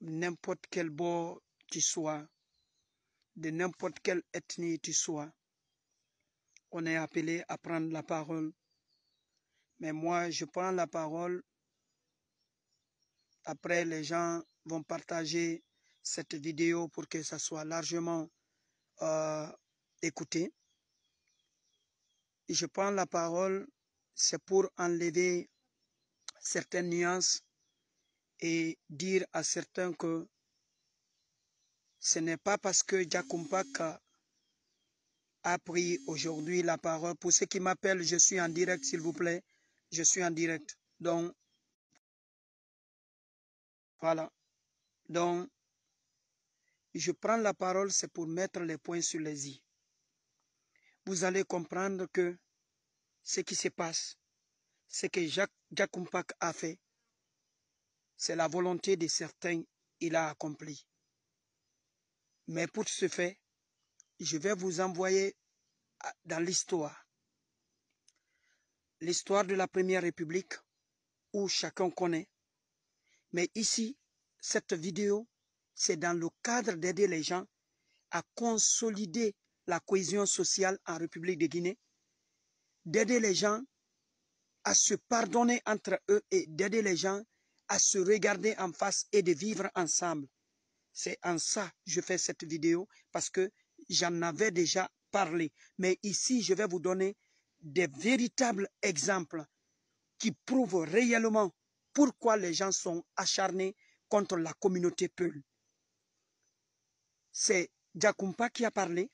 n'importe quel bord tu sois, de n'importe quelle ethnie tu sois, on est appelé à prendre la parole. Mais moi, je prends la parole. Après, les gens vont partager cette vidéo pour que ça soit largement euh, écouté. je prends la parole, c'est pour enlever certaines nuances et dire à certains que ce n'est pas parce que Jakumpak a pris aujourd'hui la parole. Pour ceux qui m'appellent, je suis en direct, s'il vous plaît. Je suis en direct. Donc, voilà. Donc, je prends la parole, c'est pour mettre les points sur les i. Vous allez comprendre que ce qui se passe, ce que Jacques a fait, c'est la volonté de certains, il a accompli. Mais pour ce fait, je vais vous envoyer dans l'histoire. L'histoire de la Première République, où chacun connaît. Mais ici, cette vidéo, c'est dans le cadre d'aider les gens à consolider la cohésion sociale en République de Guinée, d'aider les gens à se pardonner entre eux et d'aider les gens à se regarder en face et de vivre ensemble. C'est en ça que je fais cette vidéo parce que j'en avais déjà parlé. Mais ici, je vais vous donner des véritables exemples qui prouvent réellement pourquoi les gens sont acharnés contre la communauté Peul. C'est Jakumpa qui a parlé,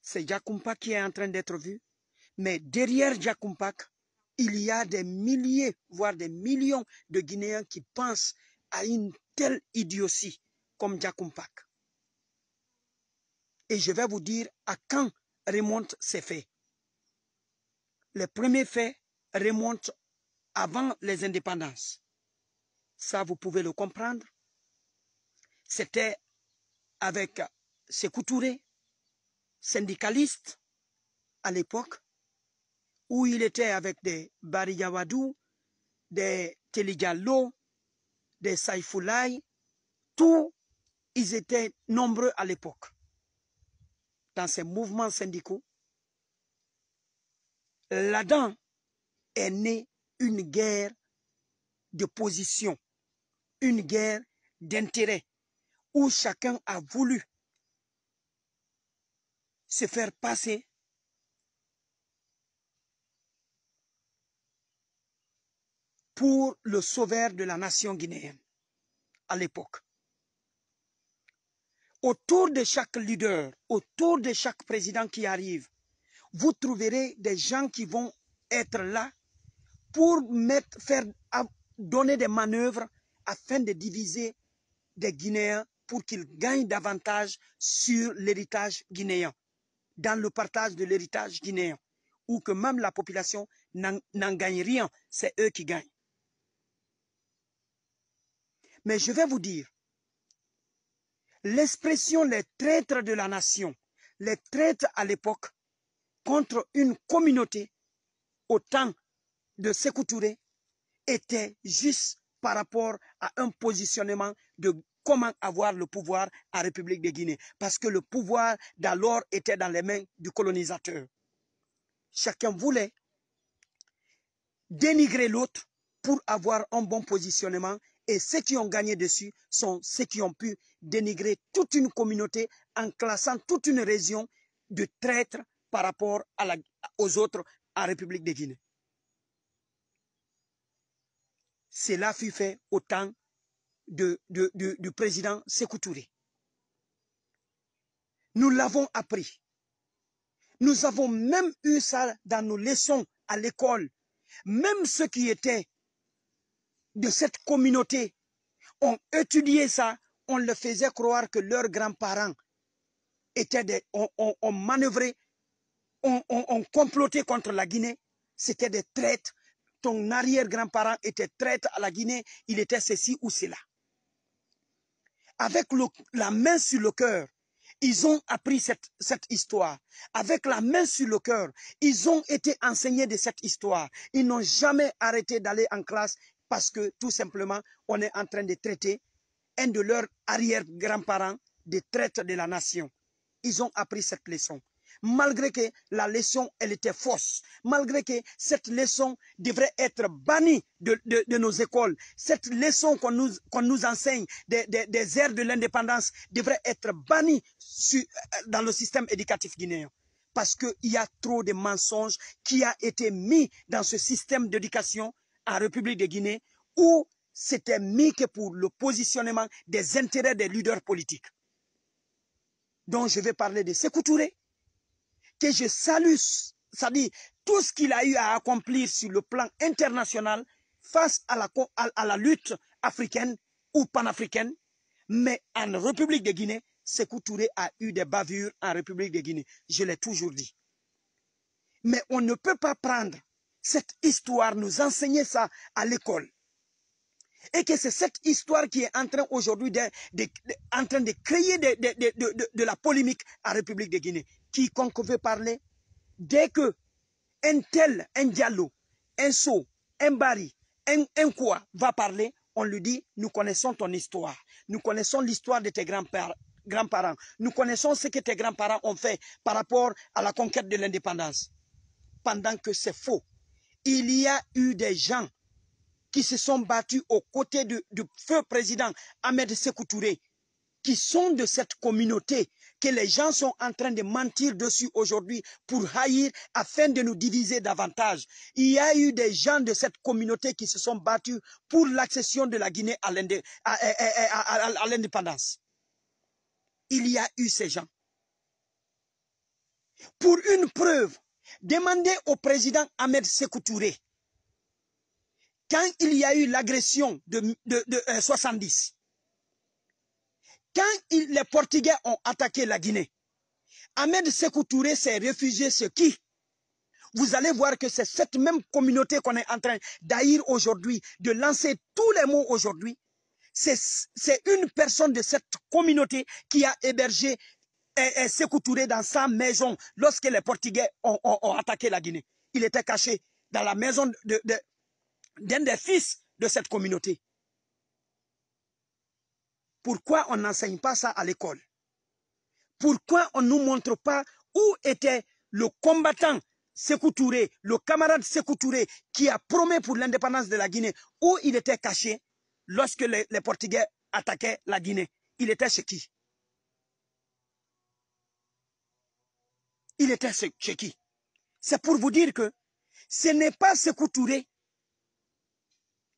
c'est Jakumpa qui est en train d'être vu, mais derrière Jakumpa. Il y a des milliers, voire des millions de Guinéens qui pensent à une telle idiotie comme Djakumpak. Et je vais vous dire à quand remontent ces faits. Les premiers faits remontent avant les indépendances. Ça, vous pouvez le comprendre. C'était avec couturiers syndicaliste à l'époque, où il était avec des Bariyawadou, des Teligallo, des Saifoulaï, tous, ils étaient nombreux à l'époque dans ces mouvements syndicaux. Là-dedans est née une guerre de position, une guerre d'intérêt, où chacun a voulu se faire passer pour le sauveur de la nation guinéenne à l'époque. Autour de chaque leader, autour de chaque président qui arrive, vous trouverez des gens qui vont être là pour mettre, faire, donner des manœuvres afin de diviser des Guinéens pour qu'ils gagnent davantage sur l'héritage guinéen, dans le partage de l'héritage guinéen, ou que même la population n'en gagne rien, c'est eux qui gagnent. Mais je vais vous dire, l'expression les traîtres de la nation, les traîtres à l'époque, contre une communauté au temps de Sékou était juste par rapport à un positionnement de comment avoir le pouvoir à République de Guinée. Parce que le pouvoir d'alors était dans les mains du colonisateur. Chacun voulait dénigrer l'autre pour avoir un bon positionnement et ceux qui ont gagné dessus sont ceux qui ont pu dénigrer toute une communauté en classant toute une région de traîtres par rapport aux autres en République de Guinée. Cela fut fait au temps de, du président Sékou Nous l'avons appris. Nous avons même eu ça dans nos leçons à l'école. Même ceux qui étaient de cette communauté ont étudié ça, on le faisait croire que leurs grands-parents étaient des, ont, manœuvré, ont, comploté contre la Guinée. C'était des traîtres. Ton arrière-grand-parent était traître à la Guinée. Il était ceci ou cela. Avec la main sur le cœur, ils ont appris cette, cette histoire. Avec la main sur le cœur, ils ont été enseignés de cette histoire. Ils n'ont jamais arrêté d'aller en classe parce que tout simplement, on est en train de traiter un de leurs arrière-grands-parents des traîtres de la nation. Ils ont appris cette leçon. Malgré que la leçon, elle était fausse, malgré que cette leçon devrait être bannie de, nos écoles, cette leçon qu'on nous, nous, enseigne des, aires de l'indépendance devrait être bannie euh, dans le système éducatif guinéen parce qu'il y a trop de mensonges qui ont été mis dans ce système d'éducation à République de Guinée où c'était mis que pour le positionnement des intérêts des leaders politiques. Donc je vais parler de Sekou Touré, que je salue, c'est-à-dire tout ce qu'il a eu à accomplir sur le plan international face à la, à la lutte africaine ou panafricaine, mais en République de Guinée, Sekou Touré a eu des bavures en République de Guinée. Je l'ai toujours dit. Mais on ne peut pas prendre cette histoire, nous enseigner ça à l'école. Et que c'est cette histoire qui est en train aujourd'hui de, en train de créer de, la polémique à la République de Guinée. Quiconque veut parler, dès que un tel, un Diallo, un Sceau, un Barry, un, un quoi va parler, on lui dit, nous connaissons ton histoire. Nous connaissons l'histoire de tes grands-parents. nous connaissons ce que tes grands-parents ont fait par rapport à la conquête de l'indépendance. Pendant que c'est faux il y a eu des gens qui se sont battus aux côtés du, feu président Ahmed Sekou qui sont de cette communauté que les gens sont en train de mentir dessus aujourd'hui pour haïr afin de nous diviser davantage. Il y a eu des gens de cette communauté qui se sont battus pour l'accession de la Guinée à l'indépendance. Il y a eu ces gens. Pour une preuve, Demandez au président Ahmed Touré, Quand il y a eu l'agression de, de, euh, quand les Portugais ont attaqué la Guinée, Ahmed Touré s'est réfugié ce qui Vous allez voir que c'est cette même communauté qu'on est en train d'haïr aujourd'hui, de lancer tous les mots aujourd'hui. C'est une personne de cette communauté qui a hébergé est dans sa maison, lorsque les Portugais ont, attaqué la Guinée, il était caché dans la maison d'un des fils de cette communauté. Pourquoi on n'enseigne pas ça à l'école Pourquoi on ne nous montre pas où était le combattant Sécoutouré, le camarade Sécoutouré qui a promis pour l'indépendance de la Guinée, où il était caché lorsque les Portugais attaquaient la Guinée Il était chez qui Il était chez qui C'est pour vous dire que ce n'est pas ce Touré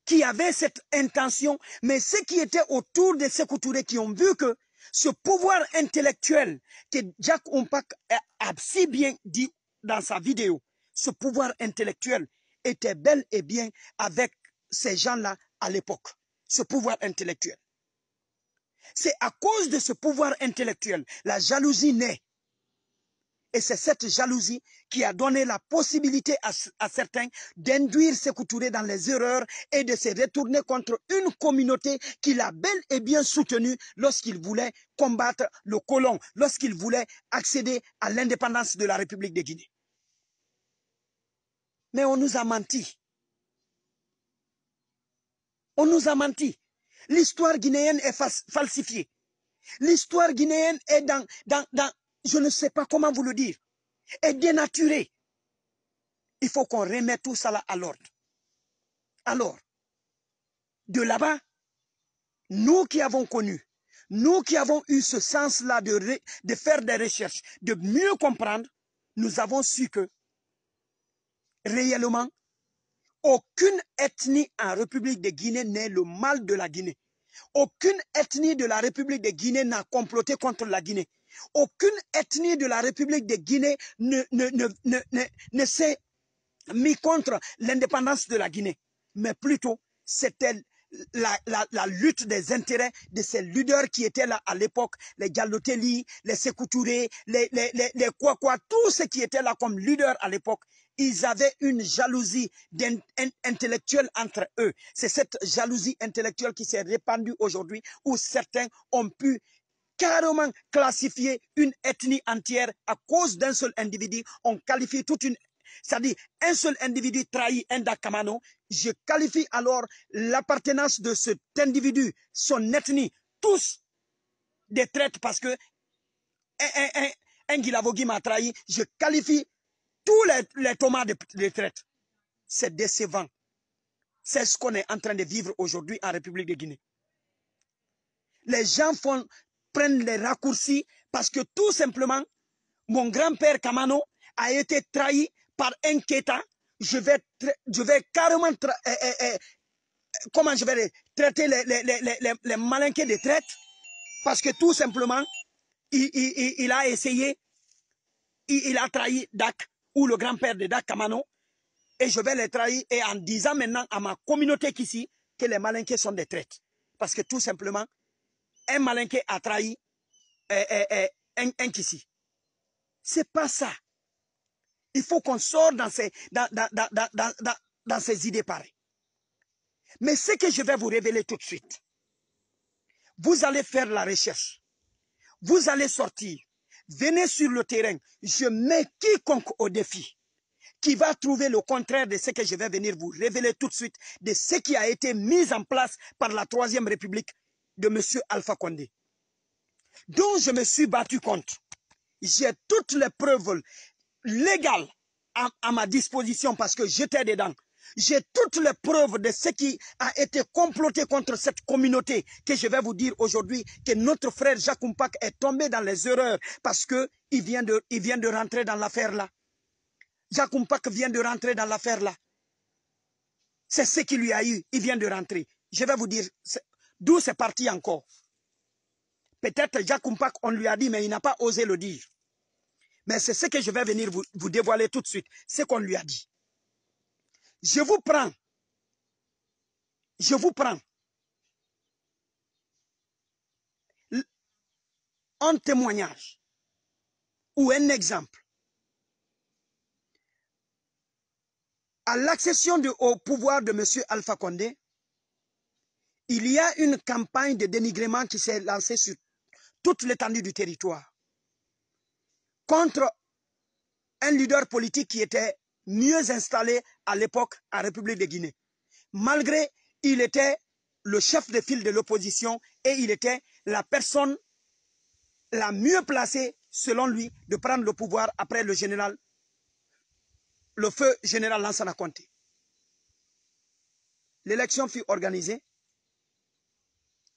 qui avait cette intention, mais ceux qui étaient autour de ce Touré qui ont vu que ce pouvoir intellectuel que Jack Ompak a si bien dit dans sa vidéo, ce pouvoir intellectuel était bel et bien avec ces gens-là à l'époque, ce pouvoir intellectuel. C'est à cause de ce pouvoir intellectuel, la jalousie naît. Et c'est cette jalousie qui a donné la possibilité à, certains d'induire ses couturiers dans les erreurs et de se retourner contre une communauté qu'il a bel et bien soutenue lorsqu'il voulait combattre le colon, lorsqu'il voulait accéder à l'indépendance de la République de Guinée. Mais on nous a menti. On nous a menti. L'histoire guinéenne est falsifiée. L'histoire guinéenne est dans, dans, dans, je ne sais pas comment vous le dire, est dénaturé. Il faut qu'on remette tout ça à l'ordre. Alors, de là-bas, nous qui avons connu, nous qui avons eu ce sens-là de, de faire des recherches, de mieux comprendre, nous avons su que, réellement, aucune ethnie en République de Guinée n'est le mal de la Guinée. Aucune ethnie de la République de Guinée n'a comploté contre la Guinée. Aucune ethnie de la République de Guinée ne, s'est mis contre l'indépendance de la Guinée. Mais plutôt, c'était la, lutte des intérêts de ces leaders qui étaient là à l'époque, les Galotelli, les Sekoutouré, les, les, tous ceux qui étaient là comme leaders à l'époque, ils avaient une jalousie intellectuelle entre eux. C'est cette jalousie intellectuelle qui s'est répandue aujourd'hui où certains ont pu carrément classifié une ethnie entière à cause d'un seul individu. On qualifie toute une c'est-à-dire un seul individu trahi, un Dakamano, je qualifie alors l'appartenance de cet individu, son ethnie, tous des traites parce que un, Guilavogui m'a trahi, je qualifie tous les, les Thomas de, de C'est décevant. C'est ce qu'on est en train de vivre aujourd'hui en République de Guinée. Les gens font prennent les raccourcis parce que tout simplement, mon grand-père Kamano a été trahi par un Keta. Je vais, je vais carrément, eh, eh, eh, comment je vais traiter les, les, malinqués des traites... parce que tout simplement, il, a essayé, il, a trahi Dak ou le grand-père de Dak Kamano et je vais les trahir et en disant maintenant à ma communauté qu'ici que les malinqués sont des traites parce que tout simplement, un qui a trahi eh, eh, eh, un, un Ce C'est pas ça. Il faut qu'on sorte dans ces, dans, dans, ces idées pareilles. Mais ce que je vais vous révéler tout de suite, vous allez faire la recherche. Vous allez sortir. Venez sur le terrain. Je mets quiconque au défi qui va trouver le contraire de ce que je vais venir vous révéler tout de suite, de ce qui a été mis en place par la Troisième République de M. Alpha Condé, dont je me suis battu contre. J'ai toutes les preuves légales à, ma disposition parce que j'étais dedans. J'ai toutes les preuves de ce qui a été comploté contre cette communauté que je vais vous dire aujourd'hui que notre frère Jacques est tombé dans les erreurs parce qu'il vient, de, vient de rentrer dans l'affaire là. Jacques vient de rentrer dans l'affaire là. C'est ce qu'il lui a eu. Il vient de rentrer. Je vais vous dire D'où c'est parti encore. Peut-être Jacques on lui a dit, mais il n'a pas osé le dire. Mais c'est ce que je vais venir vous, dévoiler tout de suite, ce qu'on lui a dit. Je vous prends. Je vous prends. Un témoignage ou un exemple. À l'accession au pouvoir de M. Alpha Condé, il y a une campagne de dénigrement qui s'est lancée sur toute l'étendue du territoire contre un leader politique qui était mieux installé à l'époque en République de Guinée. Malgré, il était le chef de file de l'opposition et il était la personne la mieux placée, selon lui, de prendre le pouvoir après le général, le feu général Lansana Conté. L'élection fut organisée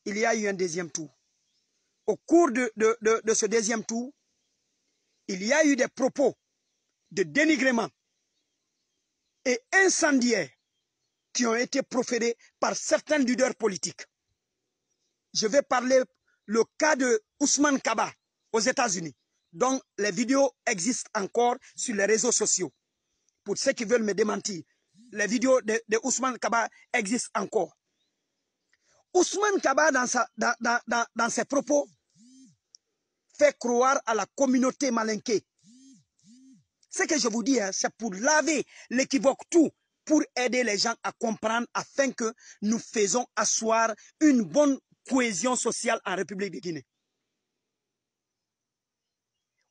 il y a eu un deuxième tour. Au cours de, ce deuxième tour, il y a eu des propos de dénigrement et incendiaires qui ont été proférés par certains leaders politiques. Je vais parler le cas de Ousmane Kaba aux États-Unis, dont les vidéos existent encore sur les réseaux sociaux. Pour ceux qui veulent me démentir, les vidéos de, de Ousmane Kaba existent encore. Ousmane Kaba, dans, sa, dans, ses propos, fait croire à la communauté malinquée. Ce que je vous dis, hein, c'est pour laver l'équivoque tout, pour aider les gens à comprendre afin que nous faisons asseoir une bonne cohésion sociale en République de Guinée.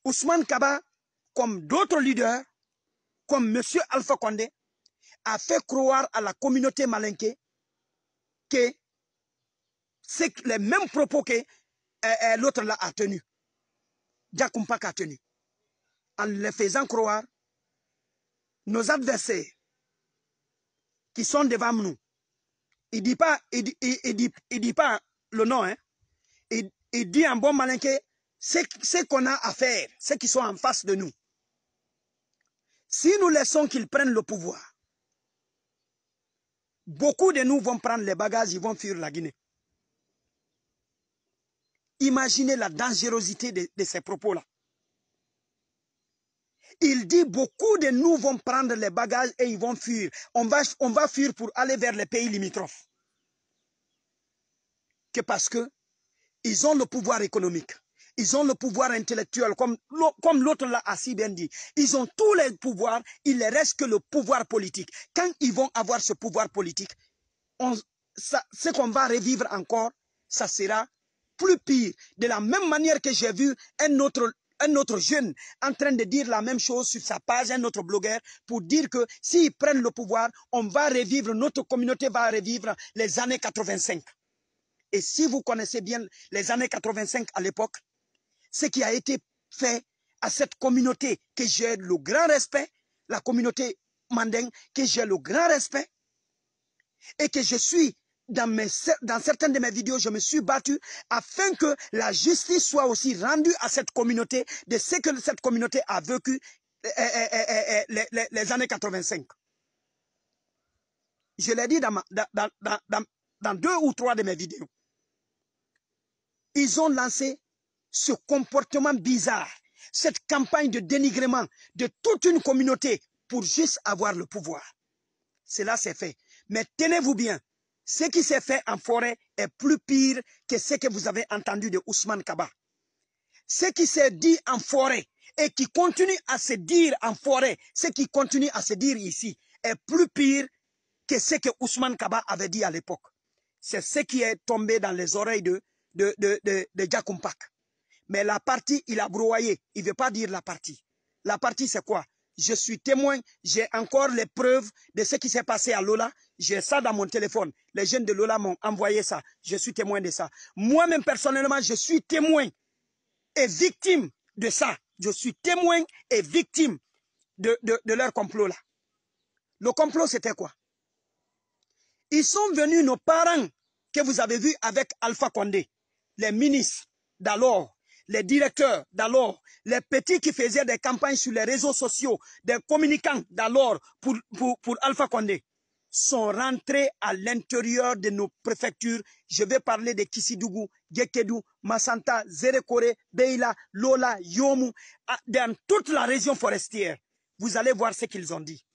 Ousmane Kaba, comme d'autres leaders, comme M. Alpha Condé, a fait croire à la communauté malinquée que c'est les mêmes propos que euh, euh, l'autre là a tenu. Diakumpak a tenu. En les faisant croire, nos adversaires qui sont devant nous, il ne dit, pas, il, il, dit, pas le nom, hein. il, dit en bon malin que ce qu'on a à faire, ceux qui sont en face de nous. Si nous laissons qu'ils prennent le pouvoir, beaucoup de nous vont prendre les bagages, ils vont fuir la Guinée. Imaginez la dangerosité de, ces propos-là. Il dit beaucoup de nous vont prendre les bagages et ils vont fuir. On va, on va fuir pour aller vers les pays limitrophes. Que parce que ils ont le pouvoir économique. Ils ont le pouvoir intellectuel, comme, l'autre l'a si bien dit. Ils ont tous les pouvoirs, il ne reste que le pouvoir politique. Quand ils vont avoir ce pouvoir politique, ce qu'on va revivre encore, ça sera plus pire. De la même manière que j'ai vu un autre un autre jeune en train de dire la même chose sur sa page, un autre blogueur, pour dire que s'ils prennent le pouvoir, on va revivre, notre communauté va revivre les années 85. Et si vous connaissez bien les années 85 à l'époque, ce qui a été fait à cette communauté que j'ai le grand respect, la communauté mandingue que j'ai le grand respect, et que je suis dans, certaines de mes vidéos, je me suis battu afin que la justice soit aussi rendue à cette communauté de ce que cette communauté a vécu eh, eh, eh, les, années 85. Je l'ai dit dans, deux ou trois de mes vidéos. Ils ont lancé ce comportement bizarre, cette campagne de dénigrement de toute une communauté pour juste avoir le pouvoir. Cela s'est fait. Mais tenez-vous bien, ce qui s'est fait en forêt est plus pire que ce que vous avez entendu de Ousmane Kaba. Ce qui s'est dit en forêt et qui continue à se dire en forêt, ce qui continue à se dire ici, est plus pire que ce que Ousmane Kaba avait dit à l'époque. C'est ce qui est tombé dans les oreilles de, de, de, de, Mais la partie, il a broyé. Il ne veut pas dire la partie. La partie, c'est quoi je suis témoin, j'ai encore les preuves de ce qui s'est passé à Lola. J'ai ça dans mon téléphone. Les jeunes de Lola m'ont envoyé ça. Je suis témoin de ça. Moi-même, personnellement, je suis témoin et victime de ça. Je suis témoin et victime de, leur complot là. Le complot, c'était quoi Ils sont venus, nos parents, que vous avez vu avec Alpha Condé, les ministres d'alors, les directeurs d'alors, les petits qui faisaient des campagnes sur les réseaux sociaux, des communicants d'alors pour, Alpha Condé, sont rentrés à l'intérieur de nos préfectures. Je vais parler de Kissidougou, Gekedou, Masanta, Zerekore, Beila, Lola, Yomou, dans toute la région forestière. Vous allez voir ce qu'ils ont dit.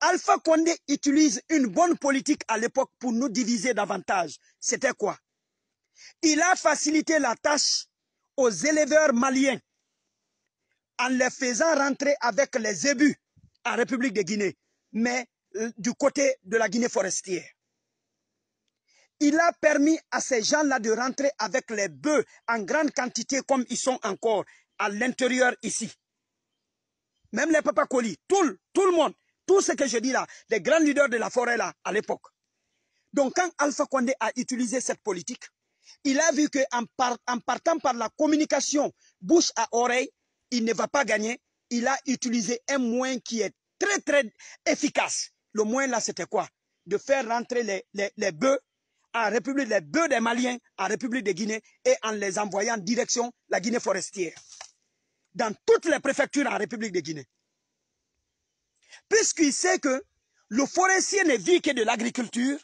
Alpha Condé utilise une bonne politique à l'époque pour nous diviser davantage. C'était quoi Il a facilité la tâche aux éleveurs maliens en les faisant rentrer avec les ébus en République de Guinée, mais euh, du côté de la Guinée forestière. Il a permis à ces gens-là de rentrer avec les bœufs en grande quantité comme ils sont encore à l'intérieur ici. Même les papacolis, tout, tout le monde, tout ce que je dis là, les grands leaders de la forêt là, à l'époque. Donc quand Alpha Condé a utilisé cette politique, il a vu qu'en partant par la communication bouche à oreille, il ne va pas gagner. Il a utilisé un moyen qui est très, très efficace. Le moyen là, c'était quoi De faire rentrer les, bœufs en République, les bœufs des Maliens en République de Guinée et en les envoyant en direction la Guinée forestière. Dans toutes les préfectures en République de Guinée. Puisqu'il sait que le forestier ne vit que de l'agriculture,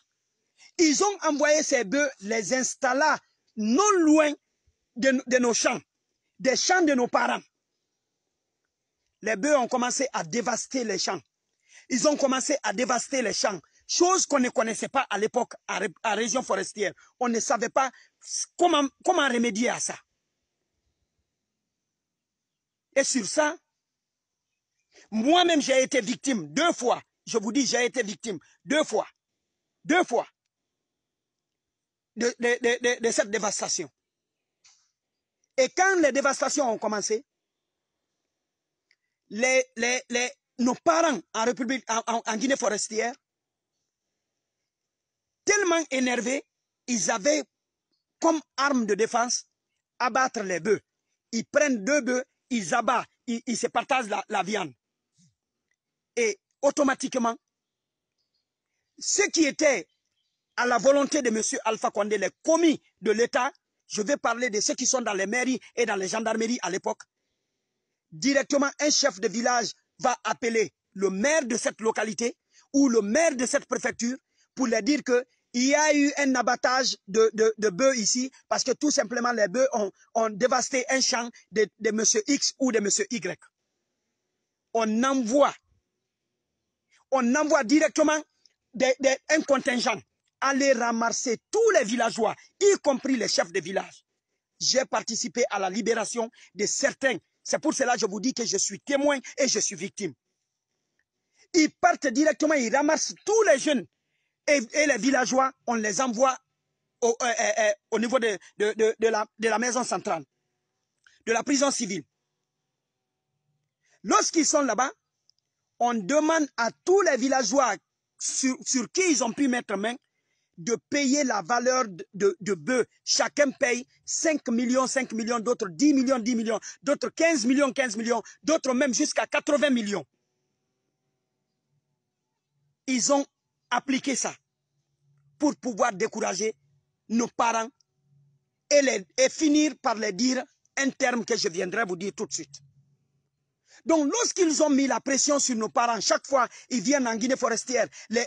ils ont envoyé ces bœufs, les installa non loin de nos champs, des champs de nos parents les bœufs ont commencé à dévaster les champs. Ils ont commencé à dévaster les champs. Chose qu'on ne connaissait pas à l'époque, à, la région forestière. On ne savait pas comment, comment remédier à ça. Et sur ça, moi-même, j'ai été victime deux fois. Je vous dis, j'ai été victime deux fois. Deux fois. de, cette dévastation. Et quand les dévastations ont commencé, les, nos parents en, République, en, Guinée forestière, tellement énervés, ils avaient comme arme de défense abattre les bœufs. Ils prennent deux bœufs, ils abattent, ils, se partagent la, viande. Et automatiquement, ceux qui étaient à la volonté de M. Alpha Condé, les commis de l'État, je vais parler de ceux qui sont dans les mairies et dans les gendarmeries à l'époque, directement un chef de village va appeler le maire de cette localité ou le maire de cette préfecture pour leur dire qu'il y a eu un abattage de, bœufs ici parce que tout simplement les bœufs ont, dévasté un champ de, M. X ou de M. Y. On envoie, on envoie directement des, un contingent aller ramasser tous les villageois, y compris les chefs de village. J'ai participé à la libération de certains c'est pour cela que je vous dis que je suis témoin et je suis victime. Ils partent directement, ils ramassent tous les jeunes et, les villageois, on les envoie au, euh, euh, euh, niveau de, la, maison centrale, de la prison civile. Lorsqu'ils sont là-bas, on demande à tous les villageois sur, qui ils ont pu mettre main de payer la valeur de, de, bœuf. Chacun paye 5 millions, 5 millions, d'autres 10 millions, 10 millions, d'autres 15 millions, 15 millions, d'autres même jusqu'à 80 millions. Ils ont appliqué ça pour pouvoir décourager nos parents et, et finir par les dire un terme que je viendrai vous dire tout de suite. Donc, lorsqu'ils ont mis la pression sur nos parents, chaque fois ils viennent en Guinée forestière, les,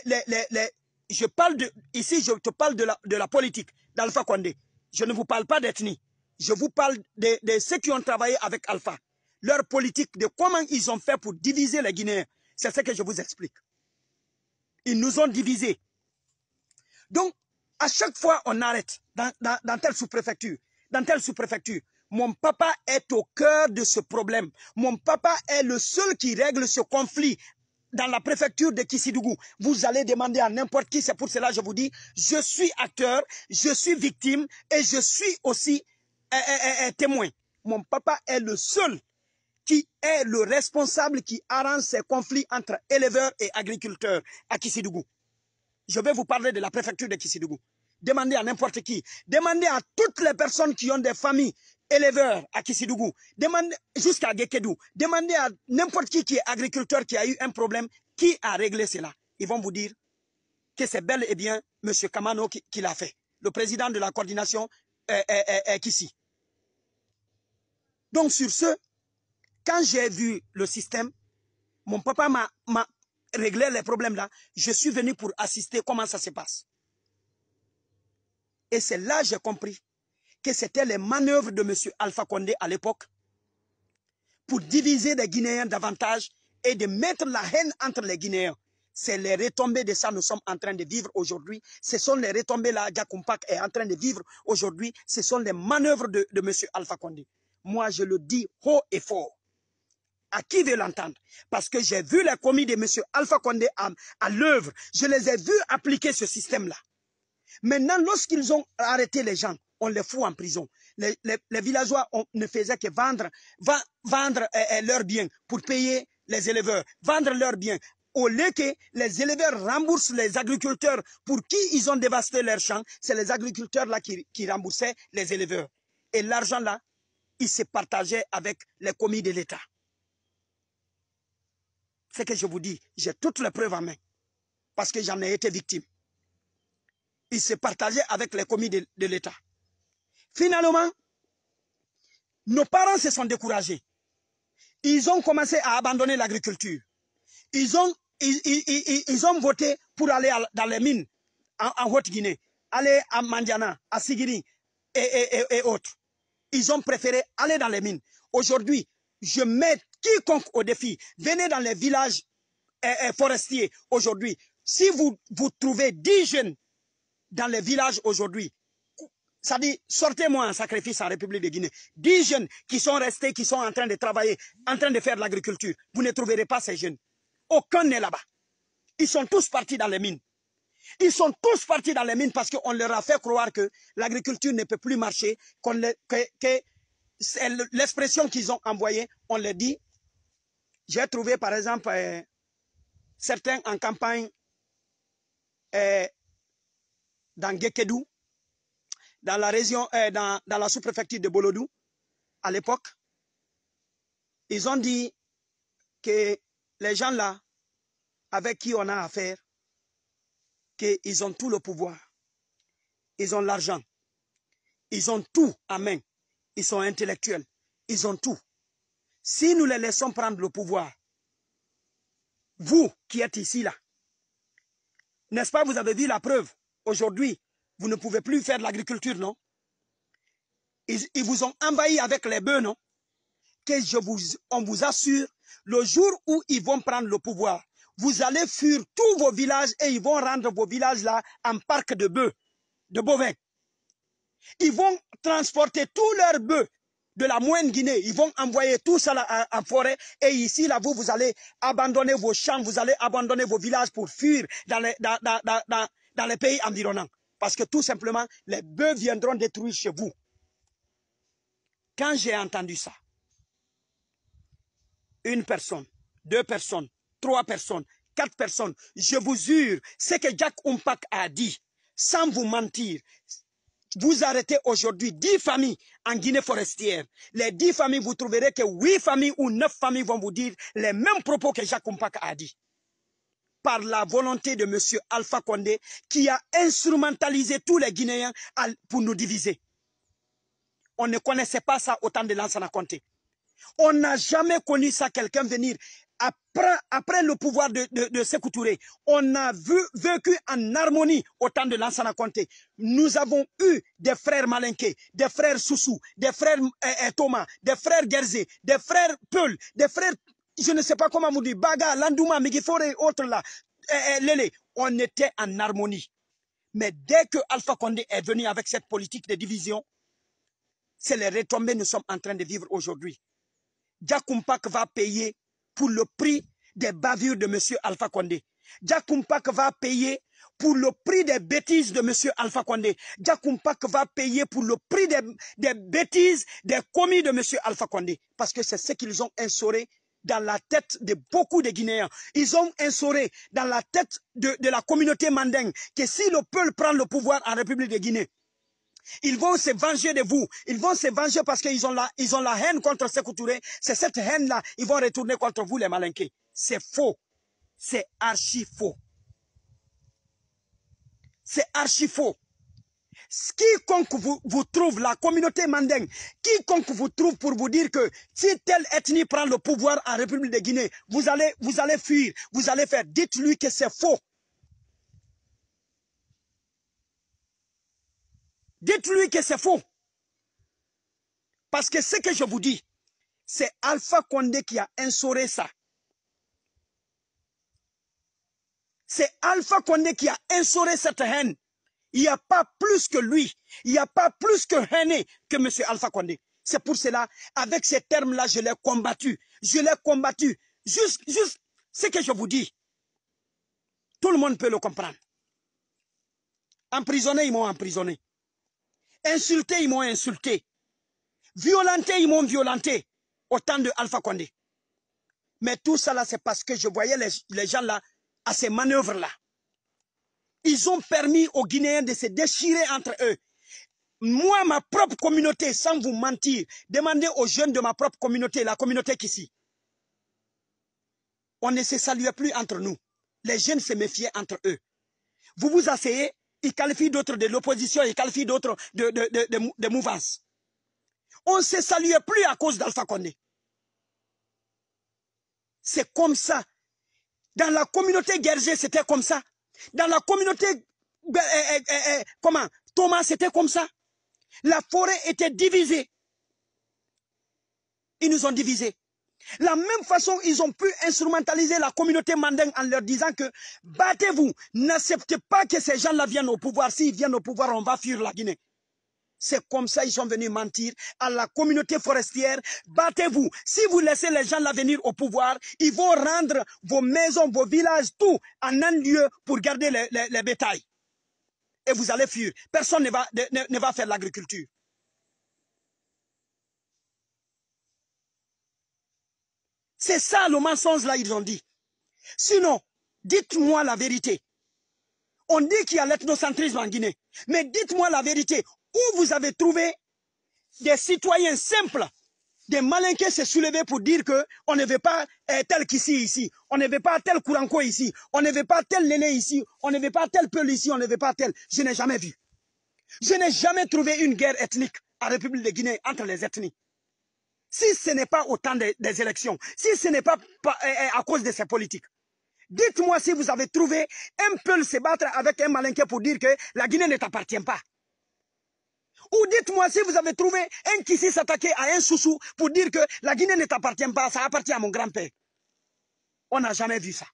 je parle de, ici, je te parle de la, de la politique d'Alpha Condé. Je ne vous parle pas d'ethnie. Je vous parle de, ceux qui ont travaillé avec Alpha. Leur politique, de comment ils ont fait pour diviser les Guinéens. C'est ce que je vous explique. Ils nous ont divisés. Donc, à chaque fois, on arrête dans, dans telle sous-préfecture, dans telle sous-préfecture. Mon papa est au cœur de ce problème. Mon papa est le seul qui règle ce conflit dans la préfecture de Kissidougou. Vous allez demander à n'importe qui, c'est pour cela que je vous dis, je suis acteur, je suis victime et je suis aussi un, témoin. Mon papa est le seul qui est le responsable qui arrange ces conflits entre éleveurs et agriculteurs à Kissidougou. Je vais vous parler de la préfecture de Kissidougou. Demandez à n'importe qui. Demandez à toutes les personnes qui ont des familles éleveurs à Kissidougou, demandez jusqu'à Gekedou, demandez à n'importe qui qui est agriculteur qui a eu un problème, qui a réglé cela. Ils vont vous dire que c'est bel et bien M. Kamano qui, l'a fait, le président de la coordination est Donc sur ce, quand j'ai vu le système, mon papa m'a réglé les problèmes là, je suis venu pour assister comment ça se passe. Et c'est là que j'ai compris que c'était les manœuvres de M. Alpha Condé à l'époque pour diviser les Guinéens davantage et de mettre la haine entre les Guinéens. C'est les retombées de ça nous sommes en train de vivre aujourd'hui. Ce sont les retombées là, Diakumpak est en train de vivre aujourd'hui. Ce sont les manœuvres de, M. Alpha Condé. Moi, je le dis haut et fort. À qui veut l'entendre Parce que j'ai vu les commis de M. Alpha Condé à, à l'œuvre. Je les ai vus appliquer ce système-là. Maintenant, lorsqu'ils ont arrêté les gens, on les fout en prison. Les, villageois ne faisaient que vendre, vendre euh, euh, leurs biens pour payer les éleveurs, vendre leurs biens. Au lieu que les éleveurs remboursent les agriculteurs pour qui ils ont dévasté leurs champs, c'est les agriculteurs là qui, remboursaient les éleveurs. Et l'argent là, il se partageait avec les commis de l'État. C'est que je vous dis, j'ai toutes les preuves en main, parce que j'en ai été victime. Il se partageait avec les commis de l'État. Finalement, nos parents se sont découragés. Ils ont commencé à abandonner l'agriculture. Ils ont, voté pour aller dans les mines en, Haute-Guinée, aller à Mandiana, à Sigiri et, autres. Ils ont préféré aller dans les mines. Aujourd'hui, je mets quiconque au défi. Venez dans les villages forestiers aujourd'hui. Si vous, vous trouvez 10 jeunes dans les villages aujourd'hui ça dit, sortez-moi un sacrifice en République de Guinée. Dix jeunes qui sont restés, qui sont en train de travailler, en train de faire de l'agriculture. Vous ne trouverez pas ces jeunes. Aucun n'est là-bas. Ils sont tous partis dans les mines. Ils sont tous partis dans les mines parce qu'on leur a fait croire que l'agriculture ne peut plus marcher, que, l'expression qu'ils ont envoyée, on leur dit. J'ai trouvé par exemple euh, certains en campagne euh, dans Gekedou, dans la région, euh, dans, la sous-préfecture de Bolodou, à l'époque, ils ont dit que les gens là, avec qui on a affaire, qu'ils ont tout le pouvoir, ils ont l'argent, ils ont tout à main, ils sont intellectuels, ils ont tout. Si nous les laissons prendre le pouvoir, vous qui êtes ici là, n'est-ce pas, vous avez vu la preuve aujourd'hui vous ne pouvez plus faire de l'agriculture, non ils, vous ont envahi avec les bœufs, non Que je vous, on vous assure, le jour où ils vont prendre le pouvoir, vous allez fuir tous vos villages et ils vont rendre vos villages là en parc de bœufs, de bovins. Ils vont transporter tous leurs bœufs de la moyenne Guinée. Ils vont envoyer tout ça en, forêt. Et ici, là, vous, vous allez abandonner vos champs, vous allez abandonner vos villages pour fuir dans les pays environnants. Parce que tout simplement, les bœufs viendront détruire chez vous. Quand j'ai entendu ça, une personne, deux personnes, trois personnes, quatre personnes, je vous jure, ce que Jacques Umpak a dit, sans vous mentir, vous arrêtez aujourd'hui dix familles en Guinée forestière. Les dix familles, vous trouverez que huit familles ou neuf familles vont vous dire les mêmes propos que Jacques Umpak a dit par la volonté de M. Alpha Condé qui a instrumentalisé tous les Guinéens pour nous diviser. On ne connaissait pas ça au temps de Lansana Conté. On n'a jamais connu ça, quelqu'un venir après, après, le pouvoir de, de, on a vu, vécu en harmonie au temps de l'Ansana Conté. Nous avons eu des frères Malinké, des frères Soussou, des frères et euh, euh, Thomas, des frères Gerzé, des frères Peul, des frères je ne sais pas comment vous dire, Baga, Landouma, Migifore et autres là, eh, eh, on était en harmonie. Mais dès que Alpha Condé est venu avec cette politique de division, c'est les retombées que nous sommes en train de vivre aujourd'hui. Djakoumpak va payer pour le prix des bavures de M. Alpha Condé. Djakoumpak va payer pour le prix des bêtises de M. Alpha Condé. Djakoumpak va payer pour le prix des, des bêtises des commis de M. Alpha Condé. Parce que c'est ce qu'ils ont instauré dans la tête de beaucoup de Guinéens. Ils ont instauré dans la tête de, la communauté mandingue que si le peuple prend le pouvoir en République de Guinée, ils vont se venger de vous. Ils vont se venger parce qu'ils ont la, ont la haine contre ces Touré. C'est cette haine-là, ils vont retourner contre vous, les malinqués. C'est faux. C'est archi faux. C'est archi faux quiconque vous, vous trouve, la communauté mandingue, quiconque vous trouve pour vous dire que si telle ethnie prend le pouvoir en République de Guinée, vous allez, vous allez fuir, vous allez faire, dites-lui que c'est faux. Dites-lui que c'est faux. Parce que ce que je vous dis, c'est Alpha Condé qui a instauré ça. C'est Alpha Condé qui a instauré cette haine. Il n'y a pas plus que lui. Il n'y a pas plus que René que M. Alpha Condé. C'est pour cela, avec ces termes-là, je l'ai combattu. Je l'ai combattu. Juste, juste ce que je vous dis. Tout le monde peut le comprendre. Emprisonné, ils m'ont emprisonné. Insulté, ils m'ont insulté. Violenté, ils m'ont violenté. Au temps de Alpha Condé. Mais tout cela, c'est parce que je voyais les, les gens là à ces manœuvres là. Ils ont permis aux Guinéens de se déchirer entre eux. Moi, ma propre communauté, sans vous mentir, demandez aux jeunes de ma propre communauté, la communauté qu'ici. On ne se saluait plus entre nous. Les jeunes se méfiaient entre eux. Vous vous asseyez, ils qualifient d'autres de l'opposition, ils qualifient d'autres de, de, mouvance. On ne se saluait plus à cause d'Alpha Condé. C'est comme ça. Dans la communauté guerrière, c'était comme ça. Dans la communauté, ben, eh, eh, eh, comment Thomas, c'était comme ça. La forêt était divisée. Ils nous ont divisés. La même façon, ils ont pu instrumentaliser la communauté mandingue en leur disant que battez-vous, n'acceptez pas que ces gens-là viennent au pouvoir. S'ils viennent au pouvoir, on va fuir la Guinée. C'est comme ça ils sont venus mentir à la communauté forestière. Battez-vous. Si vous laissez les gens là venir au pouvoir, ils vont rendre vos maisons, vos villages, tout en un lieu pour garder les, bétails. Et vous allez fuir. Personne ne va, ne va faire l'agriculture. C'est ça le mensonge là, ils ont dit. Sinon, dites-moi la vérité. On dit qu'il y a l'ethnocentrisme en Guinée. Mais dites-moi la vérité où vous avez trouvé des citoyens simples, des malinqués se soulever pour dire que on ne veut pas euh, tel qu'ici, ici, on ne veut pas tel quoi ici, on ne veut pas tel Léné ici, on ne veut pas tel Peul ici, on ne veut pas tel. Je n'ai jamais vu. Je n'ai jamais trouvé une guerre ethnique en République de Guinée entre les ethnies. Si ce n'est pas au temps des, élections, si ce n'est pas, euh, euh, à cause de ces politiques, dites-moi si vous avez trouvé un Peul se battre avec un malinqué pour dire que la Guinée ne t'appartient pas. Ou dites-moi si vous avez trouvé un qui s'est attaqué à un sous-sous pour dire que la Guinée ne t'appartient pas, ça appartient à mon grand-père. On n'a jamais vu ça.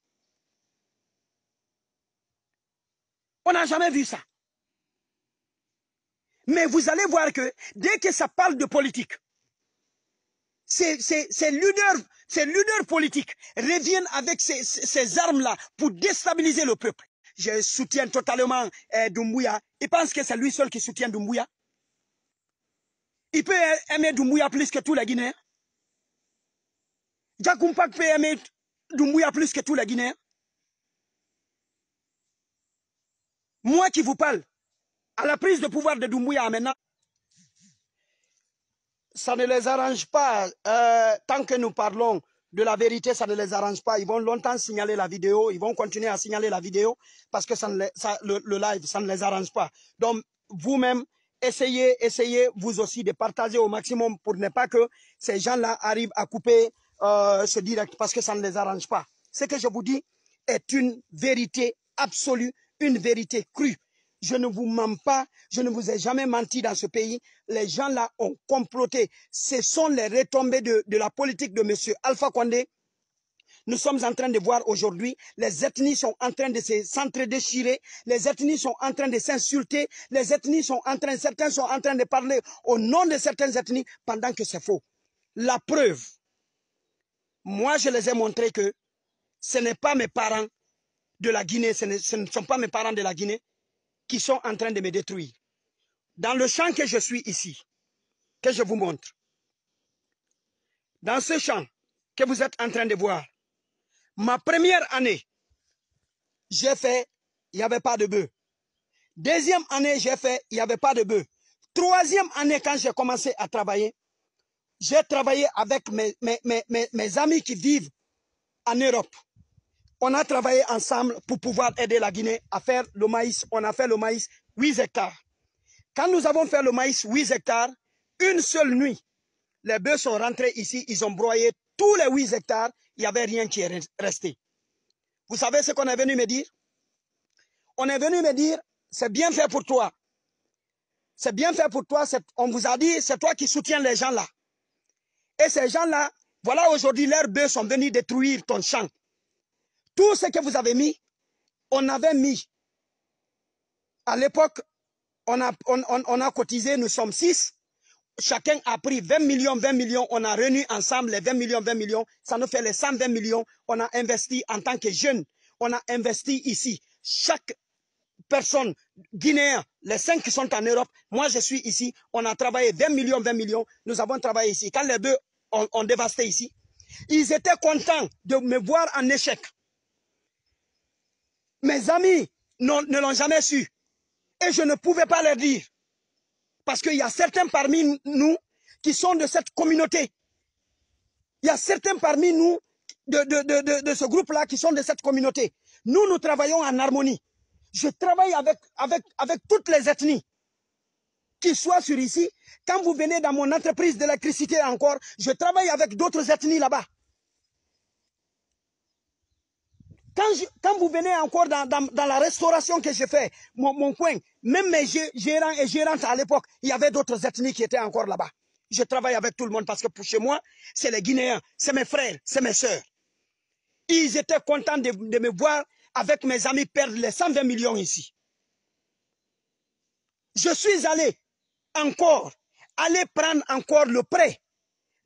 On n'a jamais vu ça. Mais vous allez voir que dès que ça parle de politique, c'est l'uneur, c'est politique, politiques reviennent avec ces, armes-là pour déstabiliser le peuple. Je soutiens totalement eh, Doumbouya. Il pense que c'est lui seul qui soutient Doumbouya. Il peut aimer Doumbouya plus que tous les Guinéens. Jakumpak peut aimer Doumbouya plus que tous les Guinéens. Moi qui vous parle, à la prise de pouvoir de Doumbouya maintenant, ça ne les arrange pas. Euh, tant que nous parlons de la vérité, ça ne les arrange pas. Ils vont longtemps signaler la vidéo, ils vont continuer à signaler la vidéo parce que ça, le live, ça ne les arrange pas. Donc, vous-même, essayez, essayez vous aussi de partager au maximum pour ne pas que ces gens-là arrivent à couper euh, ce direct parce que ça ne les arrange pas. Ce que je vous dis est une vérité absolue, une vérité crue. Je ne vous mens pas, je ne vous ai jamais menti dans ce pays. Les gens-là ont comploté. Ce sont les retombées de, la politique de M. Alpha Condé nous sommes en train de voir aujourd'hui, les ethnies sont en train de s'entre-déchirer, les ethnies sont en train de s'insulter, les ethnies sont en train, certains sont en train de parler au nom de certaines ethnies pendant que c'est faux. La preuve, moi je les ai montré que ce n'est pas mes parents de la Guinée, ce ne sont pas mes parents de la Guinée qui sont en train de me détruire. Dans le champ que je suis ici, que je vous montre, dans ce champ que vous êtes en train de voir, Ma première année, j'ai fait, il n'y avait pas de bœufs. Deuxième année, j'ai fait, il n'y avait pas de bœufs. Troisième année, quand j'ai commencé à travailler, j'ai travaillé avec mes, mes, amis qui vivent en Europe. On a travaillé ensemble pour pouvoir aider la Guinée à faire le maïs. On a fait le maïs 8 hectares. Quand nous avons fait le maïs 8 hectares, une seule nuit, les bœufs sont rentrés ici, ils ont broyé tous les 8 hectares il n'y avait rien qui est resté. Vous savez ce qu'on est venu me dire On est venu me dire, c'est bien fait pour toi. C'est bien fait pour toi. On vous a dit, c'est toi qui soutiens les gens là. Et ces gens-là, voilà aujourd'hui, leurs bœufs sont venus détruire ton champ. Tout ce que vous avez mis, on avait mis. À l'époque, on a, a cotisé, nous sommes six chacun a pris 20 millions, 20 millions, on a réuni ensemble les 20 millions, 20 millions, ça nous fait les 120 millions, on a investi en tant que jeunes, on a investi ici. Chaque personne guinéenne, les cinq qui sont en Europe, moi je suis ici, on a travaillé 20 millions, 20 millions, nous avons travaillé ici. Quand les deux ont, ont dévasté ici, ils étaient contents de me voir en échec. Mes amis ne l'ont jamais su. Et je ne pouvais pas leur dire. Parce qu'il y a certains parmi nous qui sont de cette communauté. Il y a certains parmi nous de, ce groupe-là qui sont de cette communauté. Nous, nous travaillons en harmonie. Je travaille avec, avec toutes les ethnies qui soient sur ici. Quand vous venez dans mon entreprise d'électricité encore, je travaille avec d'autres ethnies là-bas. Quand, vous venez encore dans, la restauration que j'ai fait, mon, coin, même mes gérants et gérantes à l'époque, il y avait d'autres ethnies qui étaient encore là-bas. Je travaille avec tout le monde parce que pour chez moi, c'est les Guinéens, c'est mes frères, c'est mes sœurs. Ils étaient contents de, me voir avec mes amis perdre les 120 millions ici. Je suis allé encore, aller prendre encore le prêt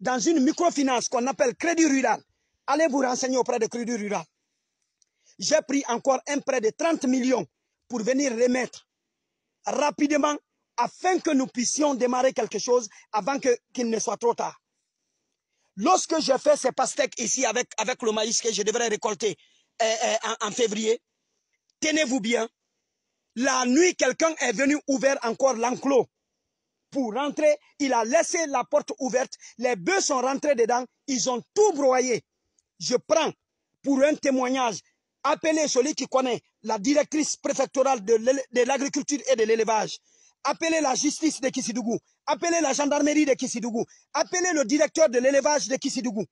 dans une microfinance qu'on appelle Crédit Rural. Allez vous renseigner auprès de Crédit Rural j'ai pris encore un prêt de 30 millions pour venir remettre rapidement afin que nous puissions démarrer quelque chose avant qu'il ne soit trop tard. Lorsque j'ai fait ces pastèques ici avec, le maïs que je devrais récolter euh, euh, en, en février, tenez-vous bien, la nuit, quelqu'un est venu ouvrir encore l'enclos. Pour rentrer, il a laissé la porte ouverte. Les bœufs sont rentrés dedans. Ils ont tout broyé. Je prends pour un témoignage Appelez celui qui connaît la directrice préfectorale de l'agriculture et de l'élevage. Appelez la justice de Kissidougou. Appelez la gendarmerie de Kissidougou. Appelez le directeur de l'élevage de Kissidougou.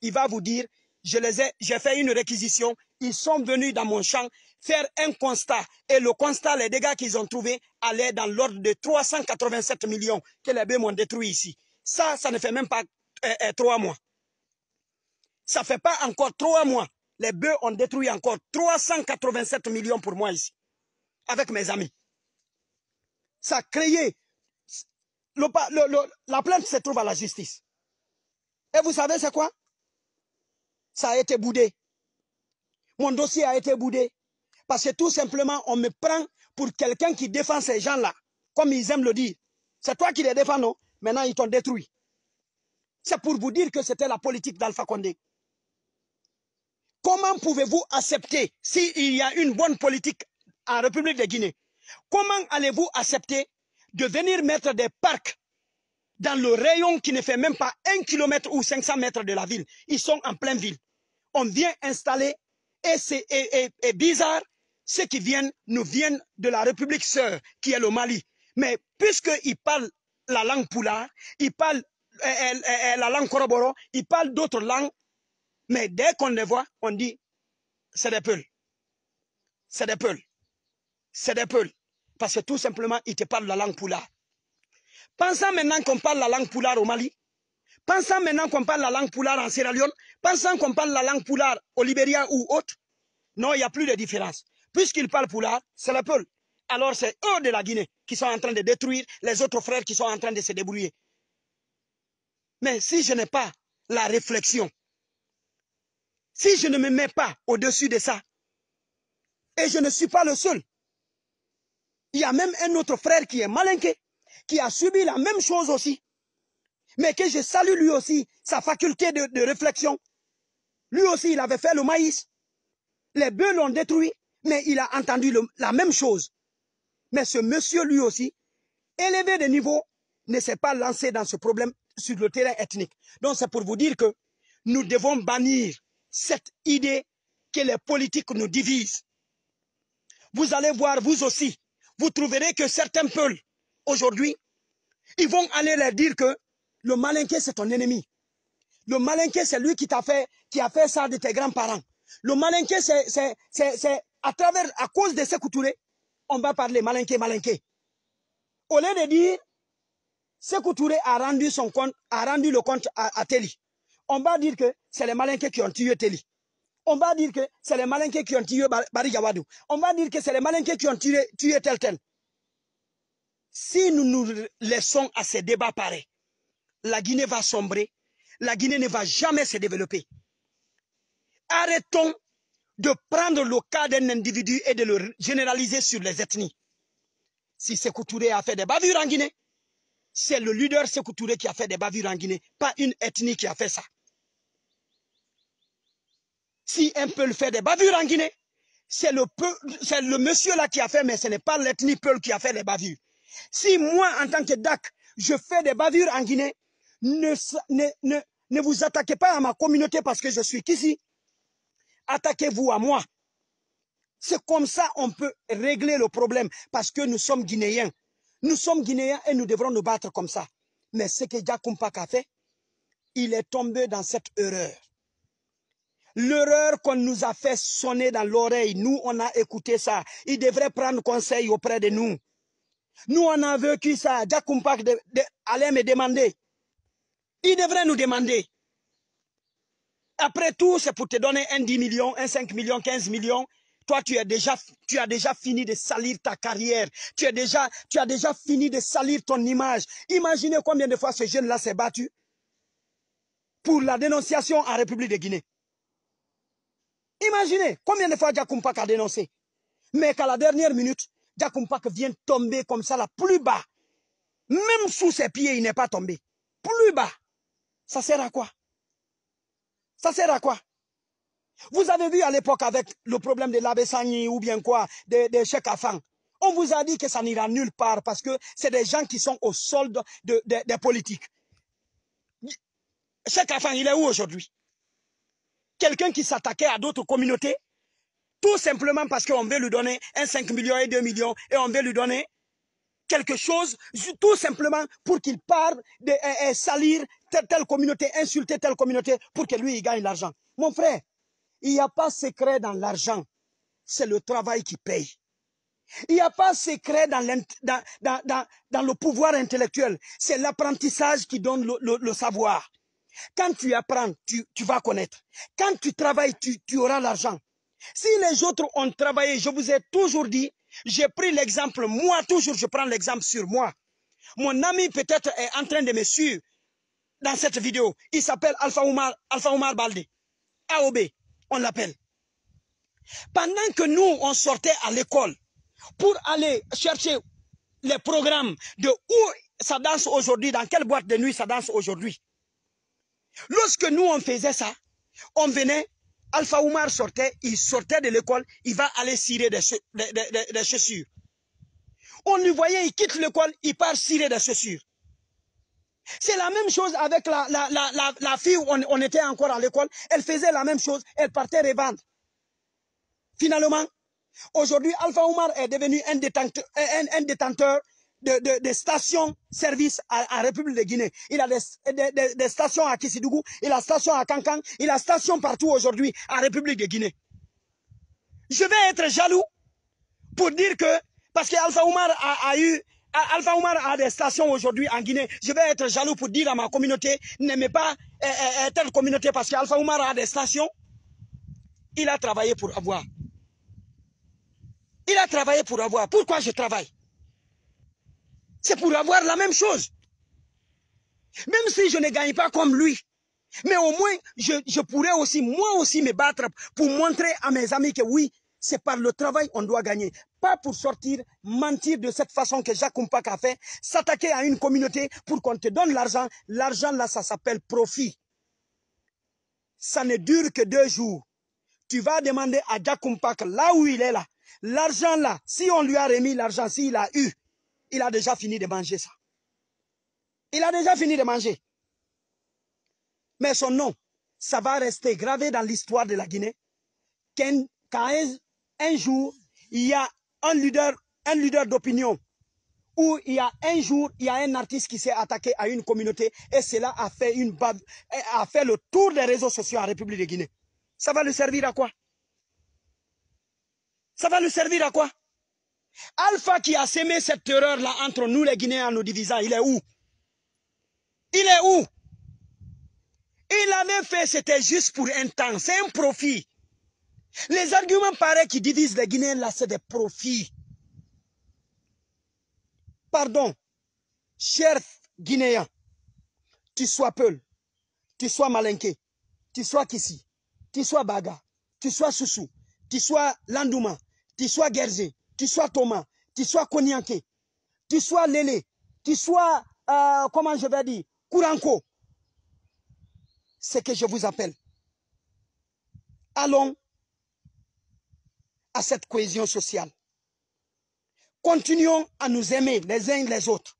Il va vous dire, je les ai, j'ai fait une réquisition, ils sont venus dans mon champ faire un constat. Et le constat, les dégâts qu'ils ont trouvés allaient dans l'ordre de 387 millions que les bœufs m'ont détruit ici. Ça, ça ne fait même pas euh, euh, trois mois. Ça ne fait pas encore trois mois les bœufs ont détruit encore 387 millions pour moi ici, avec mes amis. Ça a créé... la plainte se trouve à la justice. Et vous savez c'est quoi Ça a été boudé. Mon dossier a été boudé. Parce que tout simplement, on me prend pour quelqu'un qui défend ces gens-là. Comme ils aiment le dire. C'est toi qui les défends, non Maintenant, ils t'ont détruit. C'est pour vous dire que c'était la politique d'Alpha Condé. Comment pouvez-vous accepter, s'il y a une bonne politique en République de Guinée, comment allez-vous accepter de venir mettre des parcs dans le rayon qui ne fait même pas un kilomètre ou 500 mètres de la ville Ils sont en pleine ville. On vient installer, et c'est bizarre, ceux qui viennent nous viennent de la République sœur, qui est le Mali. Mais puisqu'ils parlent la langue poula, ils parlent euh, euh, euh, la langue koroboro, ils parlent d'autres langues, mais dès qu'on les voit, on dit, c'est des peuls. C'est des peuls. C'est des peuls. Parce que tout simplement, ils te parlent la langue poula. Pensant maintenant qu'on parle la langue poulard au Mali, pensant maintenant qu'on parle la langue poulard en Sierra Leone, pensant qu'on parle la langue poulard au Liberia ou autre, non, il n'y a plus de différence. Puisqu'ils parlent poulard, c'est les peuls. Alors c'est eux de la Guinée qui sont en train de détruire les autres frères qui sont en train de se débrouiller. Mais si je n'ai pas la réflexion, si je ne me mets pas au-dessus de ça, et je ne suis pas le seul, il y a même un autre frère qui est malinqué, qui a subi la même chose aussi, mais que je salue lui aussi, sa faculté de, réflexion. Lui aussi, il avait fait le maïs. Les bœufs l'ont détruit, mais il a entendu la même chose. Mais ce monsieur, lui aussi, élevé de niveau, ne s'est pas lancé dans ce problème sur le terrain ethnique. Donc c'est pour vous dire que nous devons bannir cette idée que les politiques nous divisent. Vous allez voir, vous aussi, vous trouverez que certains peuples, aujourd'hui, ils vont aller leur dire que le malinqué, c'est ton ennemi. Le malinqué, c'est lui qui t'a fait, qui a fait ça de tes grands-parents. Le malinqué, c'est à travers, à cause de ces on va parler malinqué, malinqué. Au lieu de dire, couturé a rendu son compte, a rendu le compte à, à on va dire que c'est les Malinqués qui ont tué Teli. On va dire que c'est les Malinqués qui ont tué Barry On va dire que c'est les Malinqués qui ont tué, tué tel Si nous nous laissons à ces débats pareils, la Guinée va sombrer, la Guinée ne va jamais se développer. Arrêtons de prendre le cas d'un individu et de le généraliser sur les ethnies. Si Sekou Touré a fait des bavures en Guinée, c'est le leader Sekou Touré qui a fait des bavures en Guinée, pas une ethnie qui a fait ça. Si un peuple fait des bavures en Guinée, c'est le, monsieur là qui a fait, mais ce n'est pas l'ethnie Peul qui a fait les bavures. Si moi, en tant que Dak, je fais des bavures en Guinée, ne, ne, ne, vous attaquez pas à ma communauté parce que je suis ici. Attaquez-vous à moi. C'est comme ça on peut régler le problème parce que nous sommes Guinéens. Nous sommes Guinéens et nous devrons nous battre comme ça. Mais ce que Jakumpak a fait, il est tombé dans cette erreur. L'erreur qu'on nous a fait sonner dans l'oreille, nous, on a écouté ça. Il devrait prendre conseil auprès de nous. Nous, on a vécu ça. Jack allait me demander. Il devrait nous demander. Après tout, c'est pour te donner un 10 millions, un 5 millions, 15 millions. Toi, tu as déjà, tu as déjà fini de salir ta carrière. Tu déjà, tu as déjà fini de salir ton image. Imaginez combien de fois ce jeune-là s'est battu pour la dénonciation en République de Guinée. Imaginez combien de fois Jakumpak a dénoncé. Mais qu'à la dernière minute, Jakumpak vient tomber comme ça, la plus bas. Même sous ses pieds, il n'est pas tombé. Plus bas. Ça sert à quoi Ça sert à quoi Vous avez vu à l'époque avec le problème de l'abbé ou bien quoi, des chèques à On vous a dit que ça n'ira nulle part parce que c'est des gens qui sont au solde des politiques. Chèque à il est où aujourd'hui quelqu'un qui s'attaquait à d'autres communautés, tout simplement parce qu'on veut lui donner un 5 millions et 2 millions, et on veut lui donner quelque chose, tout simplement pour qu'il parle de euh, euh, salir telle, communauté, insulter telle communauté, pour que lui, il gagne l'argent. Mon frère, il n'y a pas secret dans l'argent. C'est le travail qui paye. Il n'y a pas secret dans, le pouvoir intellectuel. C'est l'apprentissage qui donne le savoir. Quand tu apprends, tu, vas connaître. Quand tu travailles, tu, auras l'argent. Si les autres ont travaillé, je vous ai toujours dit, j'ai pris l'exemple, moi toujours, je prends l'exemple sur moi. Mon ami peut-être est en train de me suivre dans cette vidéo. Il s'appelle Alpha Omar, Alpha AOB, on l'appelle. Pendant que nous, on sortait à l'école pour aller chercher les programmes de où ça danse aujourd'hui, dans quelle boîte de nuit ça danse aujourd'hui. Lorsque nous, on faisait ça, on venait, Alpha Oumar sortait, il sortait de l'école, il va aller cirer des, chaussures. On lui voyait, il quitte l'école, il part cirer des chaussures. C'est la même chose avec la, fille où on, était encore à l'école. Elle faisait la même chose, elle partait revendre. Finalement, aujourd'hui, Alpha Omar est devenu un détenteur, un détenteur des stations-service à, République de Guinée. Il a des, stations à Kissidougou, il a station à Kankan, il a station partout aujourd'hui à République de Guinée. Je vais être jaloux pour dire que, parce qu'Alpha Oumar a, eu Alpha Omar a des stations aujourd'hui en Guinée. Je vais être jaloux pour dire à ma communauté, n'aimez pas euh, euh, euh, telle communauté parce qu'Alpha Omar a des stations. Il a travaillé pour avoir. Il a travaillé pour avoir. Pourquoi je travaille c'est pour avoir la même chose. Même si je ne gagne pas comme lui, mais au moins, je, pourrais aussi, moi aussi, me battre pour montrer à mes amis que oui, c'est par le travail qu'on doit gagner. Pas pour sortir, mentir de cette façon que Jacques a fait, s'attaquer à une communauté pour qu'on te donne l'argent. L'argent, là, ça s'appelle profit. Ça ne dure que deux jours. Tu vas demander à Jacques là où il est là, l'argent là, si on lui a remis l'argent, s'il a eu, il a déjà fini de manger ça. Il a déjà fini de manger. Mais son nom, ça va rester gravé dans l'histoire de la Guinée. Quand un, jour, il y a un leader, un leader d'opinion, ou il y a un jour, il y a un artiste qui s'est attaqué à une communauté et cela a fait, une a fait le tour des réseaux sociaux en République de Guinée. Ça va lui servir à quoi Ça va lui servir à quoi Alpha qui a semé cette terreur-là entre nous les Guinéens nous divisant, il est où Il est où Il même fait, c'était juste pour un temps, c'est un profit. Les arguments pareils qui divisent les Guinéens, là, c'est des profits. Pardon, chers Guinéens, tu sois Peul, tu sois Malinke, tu sois Kissi, tu sois Baga, tu sois Soussou, tu sois Landouma, tu sois Gergé, tu sois Thomas, tu sois Konyanke, tu sois Lélé, tu sois, euh, comment je vais dire, Kouranko. C'est que je vous appelle. Allons à cette cohésion sociale. Continuons à nous aimer les uns les autres.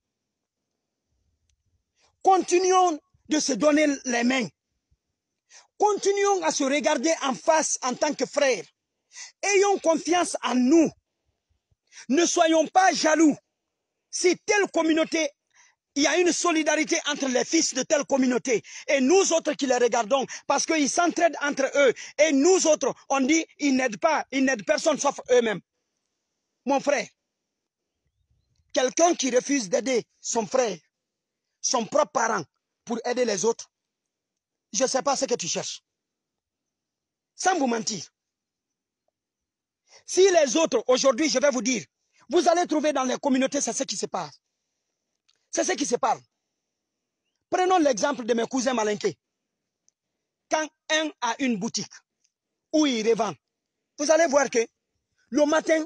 Continuons de se donner les mains. Continuons à se regarder en face en tant que frères. Ayons confiance en nous. Ne soyons pas jaloux. Si telle communauté, il y a une solidarité entre les fils de telle communauté et nous autres qui les regardons parce qu'ils s'entraident entre eux et nous autres, on dit, ils n'aident pas, ils n'aident personne sauf eux-mêmes. Mon frère, quelqu'un qui refuse d'aider son frère, son propre parent pour aider les autres, je ne sais pas ce que tu cherches. Sans vous mentir, si les autres, aujourd'hui, je vais vous dire, vous allez trouver dans les communautés, c'est ce qui se passe. C'est ce qui se parle. Prenons l'exemple de mes cousins malinqués. Quand un a une boutique où il revend, vous allez voir que le matin,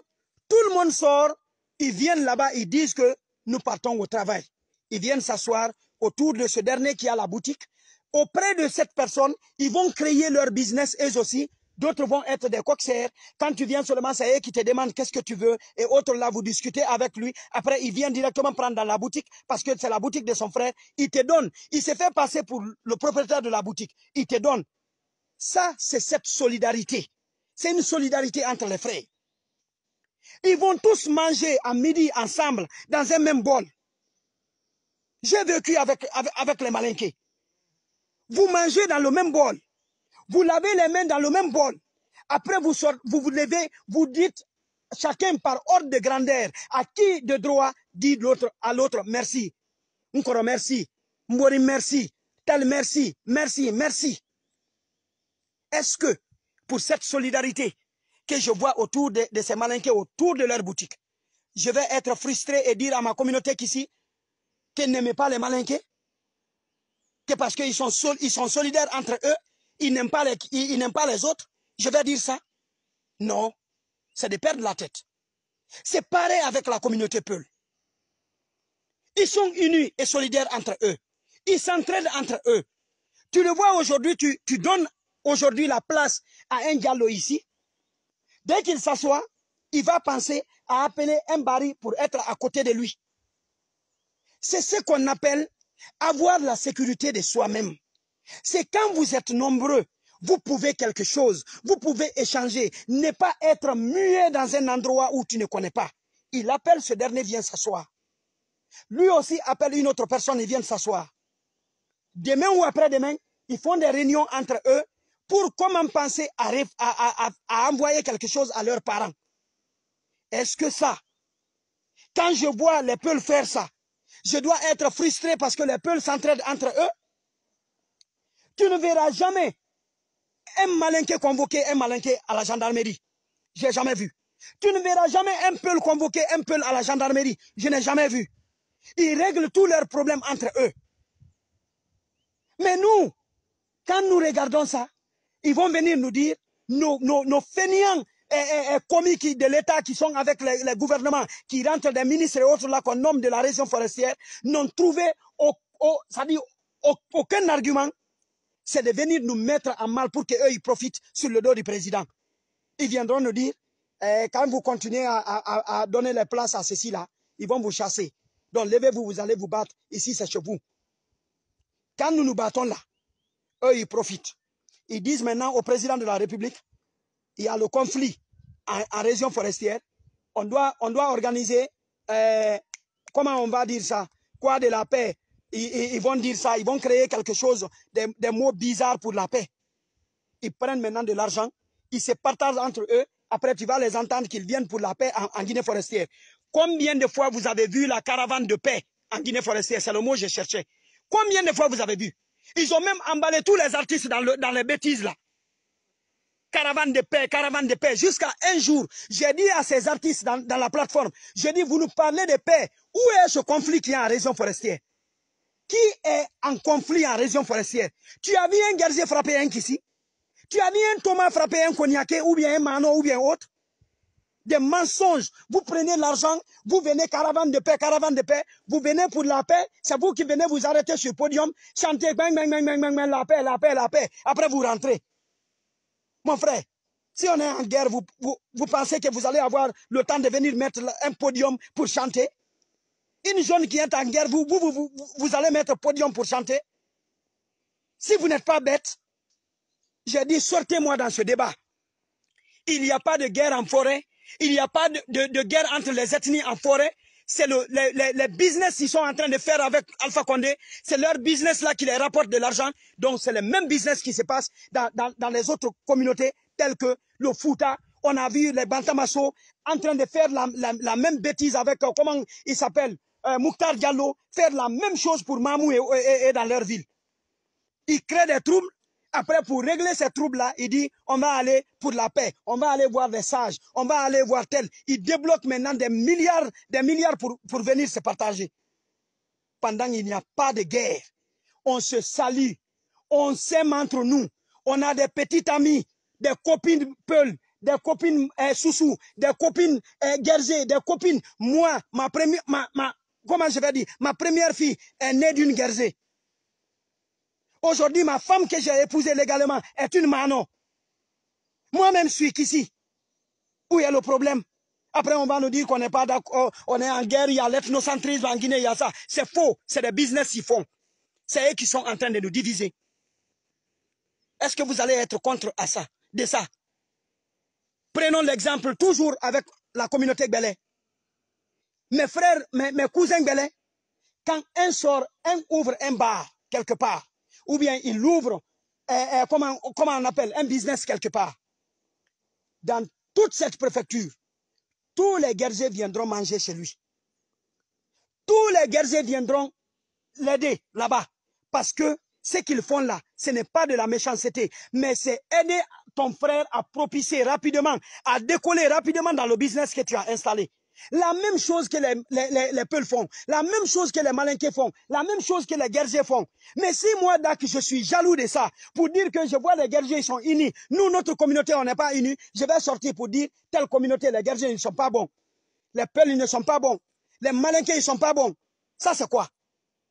tout le monde sort, ils viennent là-bas, ils disent que nous partons au travail. Ils viennent s'asseoir autour de ce dernier qui a la boutique. Auprès de cette personne, ils vont créer leur business eux aussi D'autres vont être des coxères. Quand tu viens seulement, c'est eux qui te demande qu'est-ce que tu veux. Et autres là, vous discutez avec lui. Après, il vient directement prendre dans la boutique parce que c'est la boutique de son frère. Il te donne. Il se fait passer pour le propriétaire de la boutique. Il te donne. Ça, c'est cette solidarité. C'est une solidarité entre les frères. Ils vont tous manger à midi ensemble dans un même bol. J'ai vécu avec, avec les malinqués. Vous mangez dans le même bol. Vous lavez les mains dans le même bol. Après, vous, vous levez, vous dites chacun par ordre de grandeur. À qui de droit dit l'autre à l'autre merci. Encore merci. Mbori merci. Tel merci. Merci. Merci. Est-ce que pour cette solidarité que je vois autour de, ces malinqués, autour de leur boutique, je vais être frustré et dire à ma communauté qu'ici, qu'elle n'aimait pas les malinqués, que parce qu'ils sont, seuls ils sont solidaires entre eux, il n'aiment pas, les, autres, je vais dire ça. Non, c'est de perdre la tête. C'est pareil avec la communauté Peul. Ils sont unis et solidaires entre eux. Ils s'entraident entre eux. Tu le vois aujourd'hui, tu, donnes aujourd'hui la place à un Diallo ici. Dès qu'il s'assoit, il va penser à appeler un baril pour être à côté de lui. C'est ce qu'on appelle avoir la sécurité de soi-même. C'est quand vous êtes nombreux, vous pouvez quelque chose, vous pouvez échanger, ne pas être muet dans un endroit où tu ne connais pas. Il appelle ce dernier, vient s'asseoir. Lui aussi appelle une autre personne et vient s'asseoir. Demain ou après-demain, ils font des réunions entre eux pour comment penser à, à, à envoyer quelque chose à leurs parents. Est-ce que ça, quand je vois les peuls faire ça, je dois être frustré parce que les peuls s'entraident entre eux tu ne verras jamais un malinqué convoqué, un malinqué à la gendarmerie. Je n'ai jamais vu. Tu ne verras jamais un peul convoqué, un peul à la gendarmerie. Je n'ai jamais vu. Ils règlent tous leurs problèmes entre eux. Mais nous, quand nous regardons ça, ils vont venir nous dire, nos, nos, fainéants et, commis de l'État qui sont avec les, gouvernement, gouvernements, qui rentrent des ministres et autres là qu'on nomme de la région forestière, n'ont trouvé aucun argument c'est de venir nous mettre en mal pour qu'eux, ils profitent sur le dos du président. Ils viendront nous dire, eh, quand vous continuez à, donner la place à ceci-là, ils vont vous chasser. Donc, levez-vous, vous allez vous battre. Ici, c'est chez vous. Quand nous nous battons là, eux, ils profitent. Ils disent maintenant au président de la République, il y a le conflit en, région forestière. On doit, organiser, eh, comment on va dire ça, quoi de la paix ils, vont dire ça, ils vont créer quelque chose, des, mots bizarres pour la paix. Ils prennent maintenant de l'argent, ils se partagent entre eux. Après, tu vas les entendre qu'ils viennent pour la paix en, Guinée forestière. Combien de fois vous avez vu la caravane de paix en Guinée forestière C'est le mot que je cherchais. Combien de fois vous avez vu Ils ont même emballé tous les artistes dans, les bêtises là caravane de paix, caravane de paix, jusqu'à un jour, j'ai dit à ces artistes dans, la plateforme, j'ai dit, vous nous parlez de paix, où est ce conflit qui est en raison forestière qui est en conflit en région forestière. Tu as vu un guerrier frapper un ici Tu as vu un Thomas frapper un Cognaqué ou bien un Mano ou bien autre Des mensonges. Vous prenez l'argent, vous venez caravane de paix, caravane de paix, vous venez pour la paix, c'est vous qui venez vous arrêter sur le podium, chanter bang, bang, bang, bang, la paix, la paix, la paix. Après vous rentrez. Mon frère, si on est en guerre, vous, vous pensez que vous allez avoir le temps de venir mettre un podium pour chanter une jeune qui est en guerre, vous, allez mettre podium pour chanter. Si vous n'êtes pas bête, j'ai dit sortez-moi dans ce débat. Il n'y a pas de guerre en forêt. Il n'y a pas de, guerre entre les ethnies en forêt. C'est le, les, business qu'ils sont en train de faire avec Alpha Condé. C'est leur business là qui les rapporte de l'argent. Donc c'est le même business qui se passe dans, les autres communautés telles que le Futa, On a vu les Bantamasso en train de faire la, la même bêtise avec, euh, comment il s'appelle, euh, Mouktar Diallo faire la même chose pour Mamou et, dans leur ville. Il crée des troubles. Après, pour régler ces troubles-là, il dit, on va aller pour la paix, on va aller voir les sages, on va aller voir tel. Il débloque maintenant des milliards, des milliards pour, venir se partager. Pendant qu'il n'y a pas de guerre, on se salue, on s'aime entre nous, on a des petits amis, des copines Peul, des copines euh, Soussou, des copines euh, des copines. Moi, ma, première, ma, ma, comment je vais dire, ma première fille est née d'une guerzée. Aujourd'hui, ma femme que j'ai épousée légalement est une Manon. Moi-même, suis qu'ici. Où est le problème Après, on va nous dire qu'on n'est pas d'accord, on est en guerre, il y a l'ethnocentrisme en Guinée, il y a ça. C'est faux, c'est des business qu'ils font. C'est eux qui sont en train de nous diviser. Est-ce que vous allez être contre à ça, de ça Prenons l'exemple toujours avec la communauté Belay. Mes frères, mes, cousins belins, quand un sort, un ouvre un bar quelque part, ou bien il ouvre, euh, euh, comment, on appelle, un business quelque part, dans toute cette préfecture, tous les guerriers viendront manger chez lui. Tous les guerriers viendront l'aider là-bas. Parce que ce qu'ils font là, ce n'est pas de la méchanceté, mais c'est aider ton frère à propicer rapidement, à décoller rapidement dans le business que tu as installé. La même chose que les, les, peuls font, la même chose que les malinqués font, la même chose que les guerriers font. Mais si moi, Dak, je suis jaloux de ça, pour dire que je vois les guerriers, ils sont unis. Nous, notre communauté, on n'est pas unis. Je vais sortir pour dire, telle communauté, les guerriers, ils ne sont pas bons. Les peuls, ils ne sont pas bons. Les malinqués, ils ne sont pas bons. Ça, c'est quoi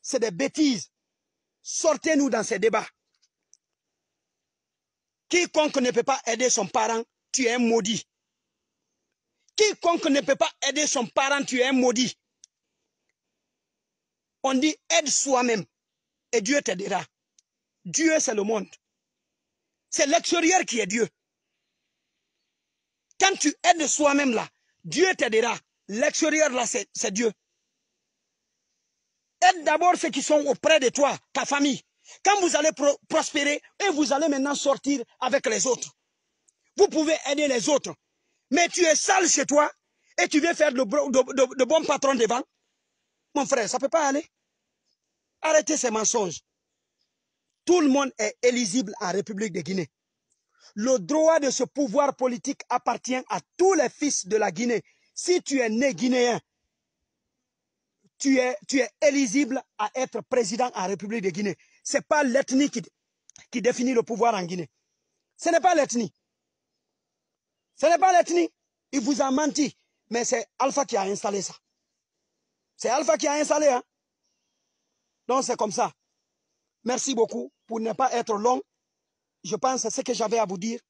C'est des bêtises. Sortez-nous dans ces débats. Quiconque ne peut pas aider son parent, tu es maudit. Quiconque ne peut pas aider son parent, tu es maudit. On dit aide soi-même et Dieu t'aidera. Dieu, c'est le monde. C'est l'extérieur qui est Dieu. Quand tu aides soi-même là, Dieu t'aidera. L'extérieur là, c'est Dieu. Aide d'abord ceux qui sont auprès de toi, ta famille. Quand vous allez prospérer, et vous allez maintenant sortir avec les autres. Vous pouvez aider les autres. Mais tu es sale chez toi et tu viens faire de, de, patron bons devant. Mon frère, ça ne peut pas aller. Arrêtez ces mensonges. Tout le monde est éligible en République de Guinée. Le droit de ce pouvoir politique appartient à tous les fils de la Guinée. Si tu es né guinéen, tu es, tu es éligible à être président en République de Guinée. Ce n'est pas l'ethnie qui définit le pouvoir en Guinée. Ce n'est pas l'ethnie. Ce n'est pas l'ethnie. Il vous a menti. Mais c'est Alpha qui a installé ça. C'est Alpha qui a installé. Hein? Donc c'est comme ça. Merci beaucoup pour ne pas être long. Je pense à ce que j'avais à vous dire.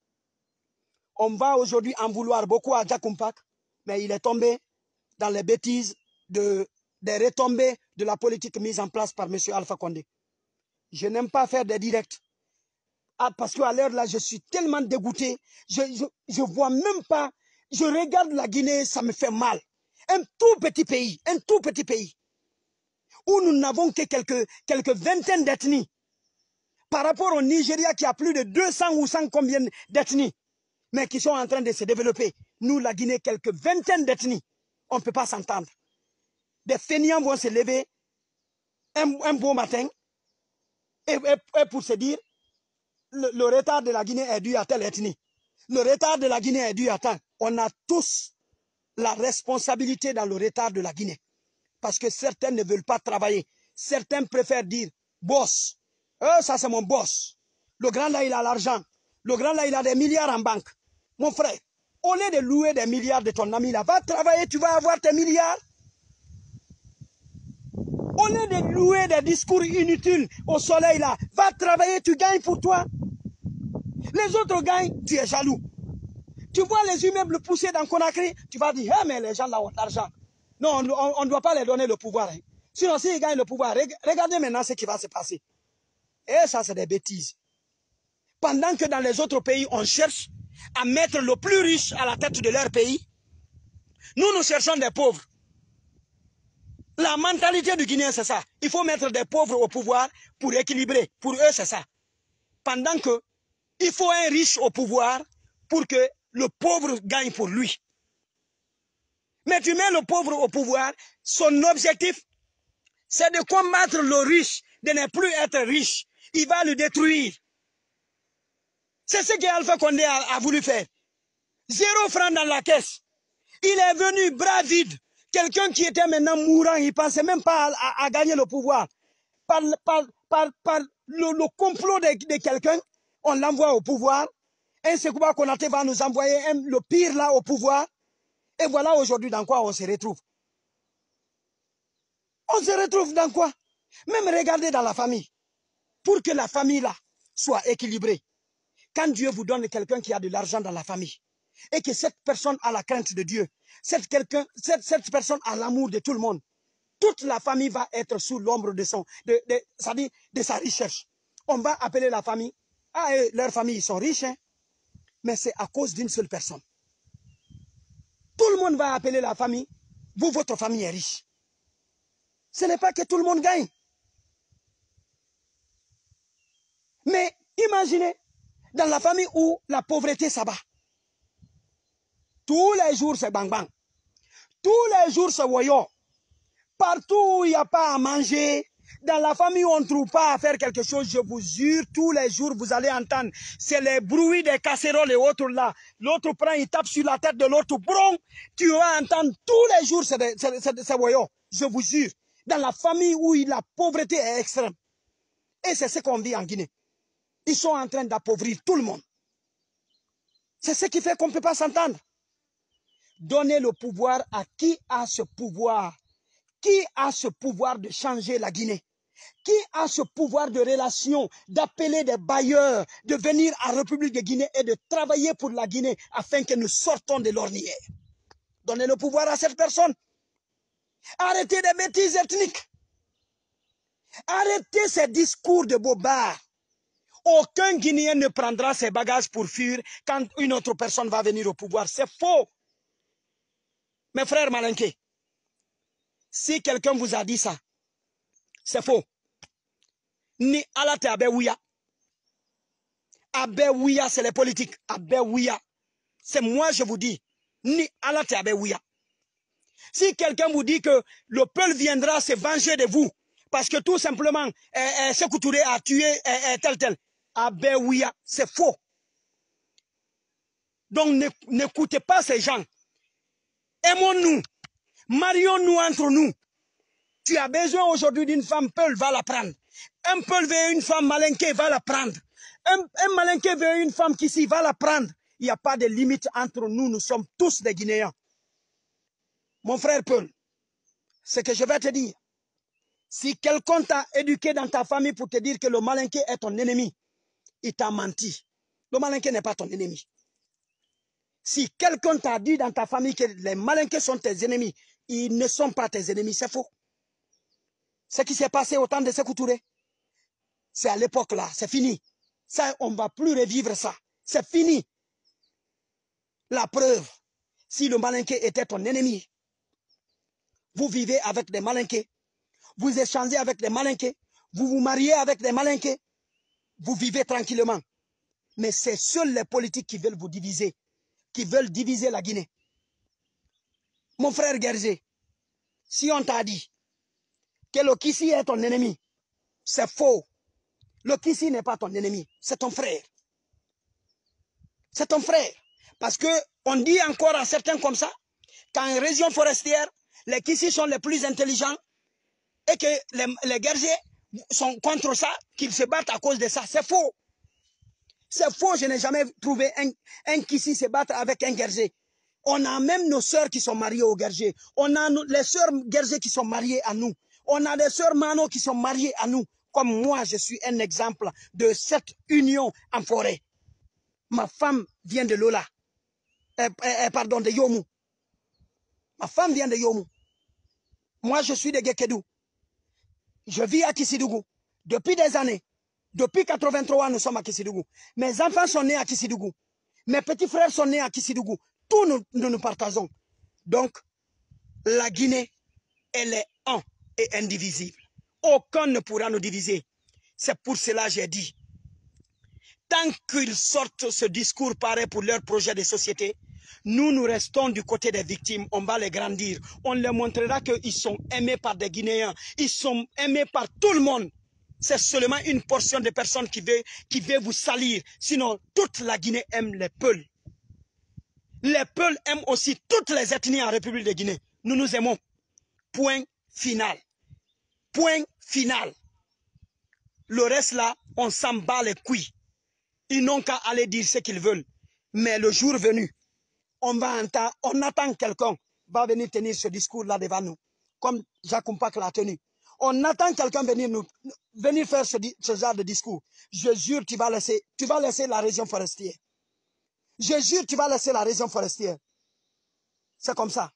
On va aujourd'hui en vouloir beaucoup à Jakumpak, mais il est tombé dans les bêtises de, des retombées de la politique mise en place par M. Alpha Condé. Je n'aime pas faire des directs. Ah, parce qu'à l'heure là, je suis tellement dégoûté. Je, ne vois même pas. Je regarde la Guinée, ça me fait mal. Un tout petit pays, un tout petit pays, où nous n'avons que quelques, quelques vingtaines d'ethnies. Par rapport au Nigeria qui a plus de 200 ou 100 combien d'ethnies, mais qui sont en train de se développer. Nous, la Guinée, quelques vingtaines d'ethnies. On ne peut pas s'entendre. Des fainéants vont se lever un, beau matin et pour se dire le, retard de la Guinée est dû à telle ethnie. Le retard de la Guinée est dû à tant. On a tous la responsabilité dans le retard de la Guinée. Parce que certains ne veulent pas travailler. Certains préfèrent dire boss. Euh, ça, c'est mon boss. Le grand là, il a l'argent. Le grand là, il a des milliards en banque. Mon frère, au lieu de louer des milliards de ton ami là, va travailler, tu vas avoir tes milliards. Au lieu de louer des discours inutiles au soleil là, va travailler, tu gagnes pour toi. Les autres gagnent, tu es jaloux. Tu vois les le pousser dans Conakry, tu vas dire, hey, ah, mais les gens là ont l'argent. Non, on ne doit pas leur donner le pouvoir. Hein. Sinon, s'ils gagnent le pouvoir, regardez maintenant ce qui va se passer. Et eh, ça, c'est des bêtises. Pendant que dans les autres pays, on cherche à mettre le plus riche à la tête de leur pays, nous, nous cherchons des pauvres. La mentalité du Guinéen, c'est ça. Il faut mettre des pauvres au pouvoir pour équilibrer. Pour eux, c'est ça. Pendant que il faut un riche au pouvoir pour que le pauvre gagne pour lui. Mais tu mets le pauvre au pouvoir, son objectif, c'est de combattre le riche, de ne plus être riche. Il va le détruire. C'est ce qu'Alpha Condé a, a, voulu faire. Zéro franc dans la caisse. Il est venu bras vide. Quelqu'un qui était maintenant mourant, il pensait même pas à, gagner le pouvoir. Par, le, complot de quelqu'un, on l'envoie au pouvoir. Et Un a Konate va nous envoyer le pire là au pouvoir. Et voilà aujourd'hui dans quoi on se retrouve. On se retrouve dans quoi Même regardez dans la famille. Pour que la famille là soit équilibrée. Quand Dieu vous donne quelqu'un qui a de l'argent dans la famille et que cette personne a la crainte de Dieu, cette, personne a l'amour de tout le monde, toute la famille va être sous l'ombre de son, de, de sa recherche. On va appeler la famille ah, leurs familles sont riches, hein. mais c'est à cause d'une seule personne. Tout le monde va appeler la famille. Vous, votre famille est riche. Ce n'est pas que tout le monde gagne. Mais imaginez, dans la famille où la pauvreté s'abat. Tous les jours, c'est bang-bang. Tous les jours, c'est voyant. Partout où il n'y a pas à manger, dans la famille, où on ne trouve pas à faire quelque chose, je vous jure, tous les jours, vous allez entendre. C'est les bruits des casseroles et autres là. L'autre prend, il tape sur la tête de l'autre, bron. Tu vas entendre tous les jours ces voyons, je vous jure. Dans la famille où la pauvreté est extrême. Et c'est ce qu'on vit en Guinée. Ils sont en train d'appauvrir tout le monde. C'est ce qui fait qu'on ne peut pas s'entendre. Donnez le pouvoir à qui a ce pouvoir. Qui a ce pouvoir de changer la Guinée qui a ce pouvoir de relation, d'appeler des bailleurs, de venir à la République de Guinée et de travailler pour la Guinée afin que nous sortons de l'ornière Donnez le pouvoir à cette personne. Arrêtez les bêtises ethniques. Arrêtez ces discours de bobards. Aucun Guinéen ne prendra ses bagages pour fuir quand une autre personne va venir au pouvoir. C'est faux. Mes frères malinqués, si quelqu'un vous a dit ça, c'est faux. Ni Alate Abe c'est les politiques. Abewouya. C'est moi, je vous dis. Ni Alate Si quelqu'un vous dit que le peuple viendra se venger de vous, parce que tout simplement, ce eh, eh a tué eh, eh, tel tel, Abewouya, c'est faux. Donc n'écoutez pas ces gens. Aimons-nous. Marions-nous entre nous. Tu as besoin aujourd'hui d'une femme Peul, va la prendre. Un Peul veut une femme malinquée, va la prendre. Un, un malinqué veut une femme qui s'y va la prendre. Il n'y a pas de limite entre nous, nous sommes tous des Guinéens. Mon frère Peul, ce que je vais te dire, si quelqu'un t'a éduqué dans ta famille pour te dire que le malinqué est ton ennemi, il t'a menti. Le malinqué n'est pas ton ennemi. Si quelqu'un t'a dit dans ta famille que les malinqués sont tes ennemis, ils ne sont pas tes ennemis, c'est faux. Ce qui s'est passé au temps de Sekou c'est à l'époque là, c'est fini. Ça, on ne va plus revivre ça. C'est fini. La preuve, si le malinqué était ton ennemi, vous vivez avec des malinqués, vous échangez avec des malinqués, vous vous mariez avec des malinqués, vous vivez tranquillement. Mais c'est seuls les politiques qui veulent vous diviser, qui veulent diviser la Guinée. Mon frère Gerzé, si on t'a dit que le Kissi est ton ennemi, c'est faux. Le Kissi n'est pas ton ennemi, c'est ton frère. C'est ton frère. Parce que on dit encore à certains comme ça qu'en région forestière, les Kissi sont les plus intelligents et que les, les sont contre ça, qu'ils se battent à cause de ça. C'est faux. C'est faux, je n'ai jamais trouvé un, un Kissi se battre avec un guerrier. On a même nos sœurs qui sont mariées au Gergés. On a les sœurs Gergés qui sont mariées à nous. On a des sœurs Mano qui sont mariées à nous. Comme moi, je suis un exemple de cette union en forêt. Ma femme vient de Lola. Euh, euh, euh, pardon, de Yomu. Ma femme vient de Yomu. Moi, je suis de Gekedou. Je vis à Kissidougou depuis des années. Depuis 83, nous sommes à Kissidougou. Mes enfants sont nés à Kissidougou. Mes petits frères sont nés à Kissidougou. Tout nous, nous partageons. Donc, la Guinée, elle est un et indivisible. Aucun ne pourra nous diviser. C'est pour cela que j'ai dit, tant qu'ils sortent ce discours pareil pour leur projet de société, nous, nous restons du côté des victimes. On va les grandir. On leur montrera qu'ils sont aimés par des Guinéens. Ils sont aimés par tout le monde. C'est seulement une portion des personnes qui veut, qui vous salir. Sinon, toute la Guinée aime les peuls. Les peuples aiment aussi toutes les ethnies en République de Guinée. Nous nous aimons. Point final. Point final. Le reste là, on s'en bat les couilles. Ils n'ont qu'à aller dire ce qu'ils veulent. Mais le jour venu, on va entendre, on attend quelqu'un va venir tenir ce discours-là devant nous, comme Jacques l'a tenu. On attend quelqu'un venir nous, venir faire ce, ce, genre de discours. Je jure, tu vas laisser, tu vas laisser la région forestière. Je jure, tu vas laisser la région forestière. C'est comme ça.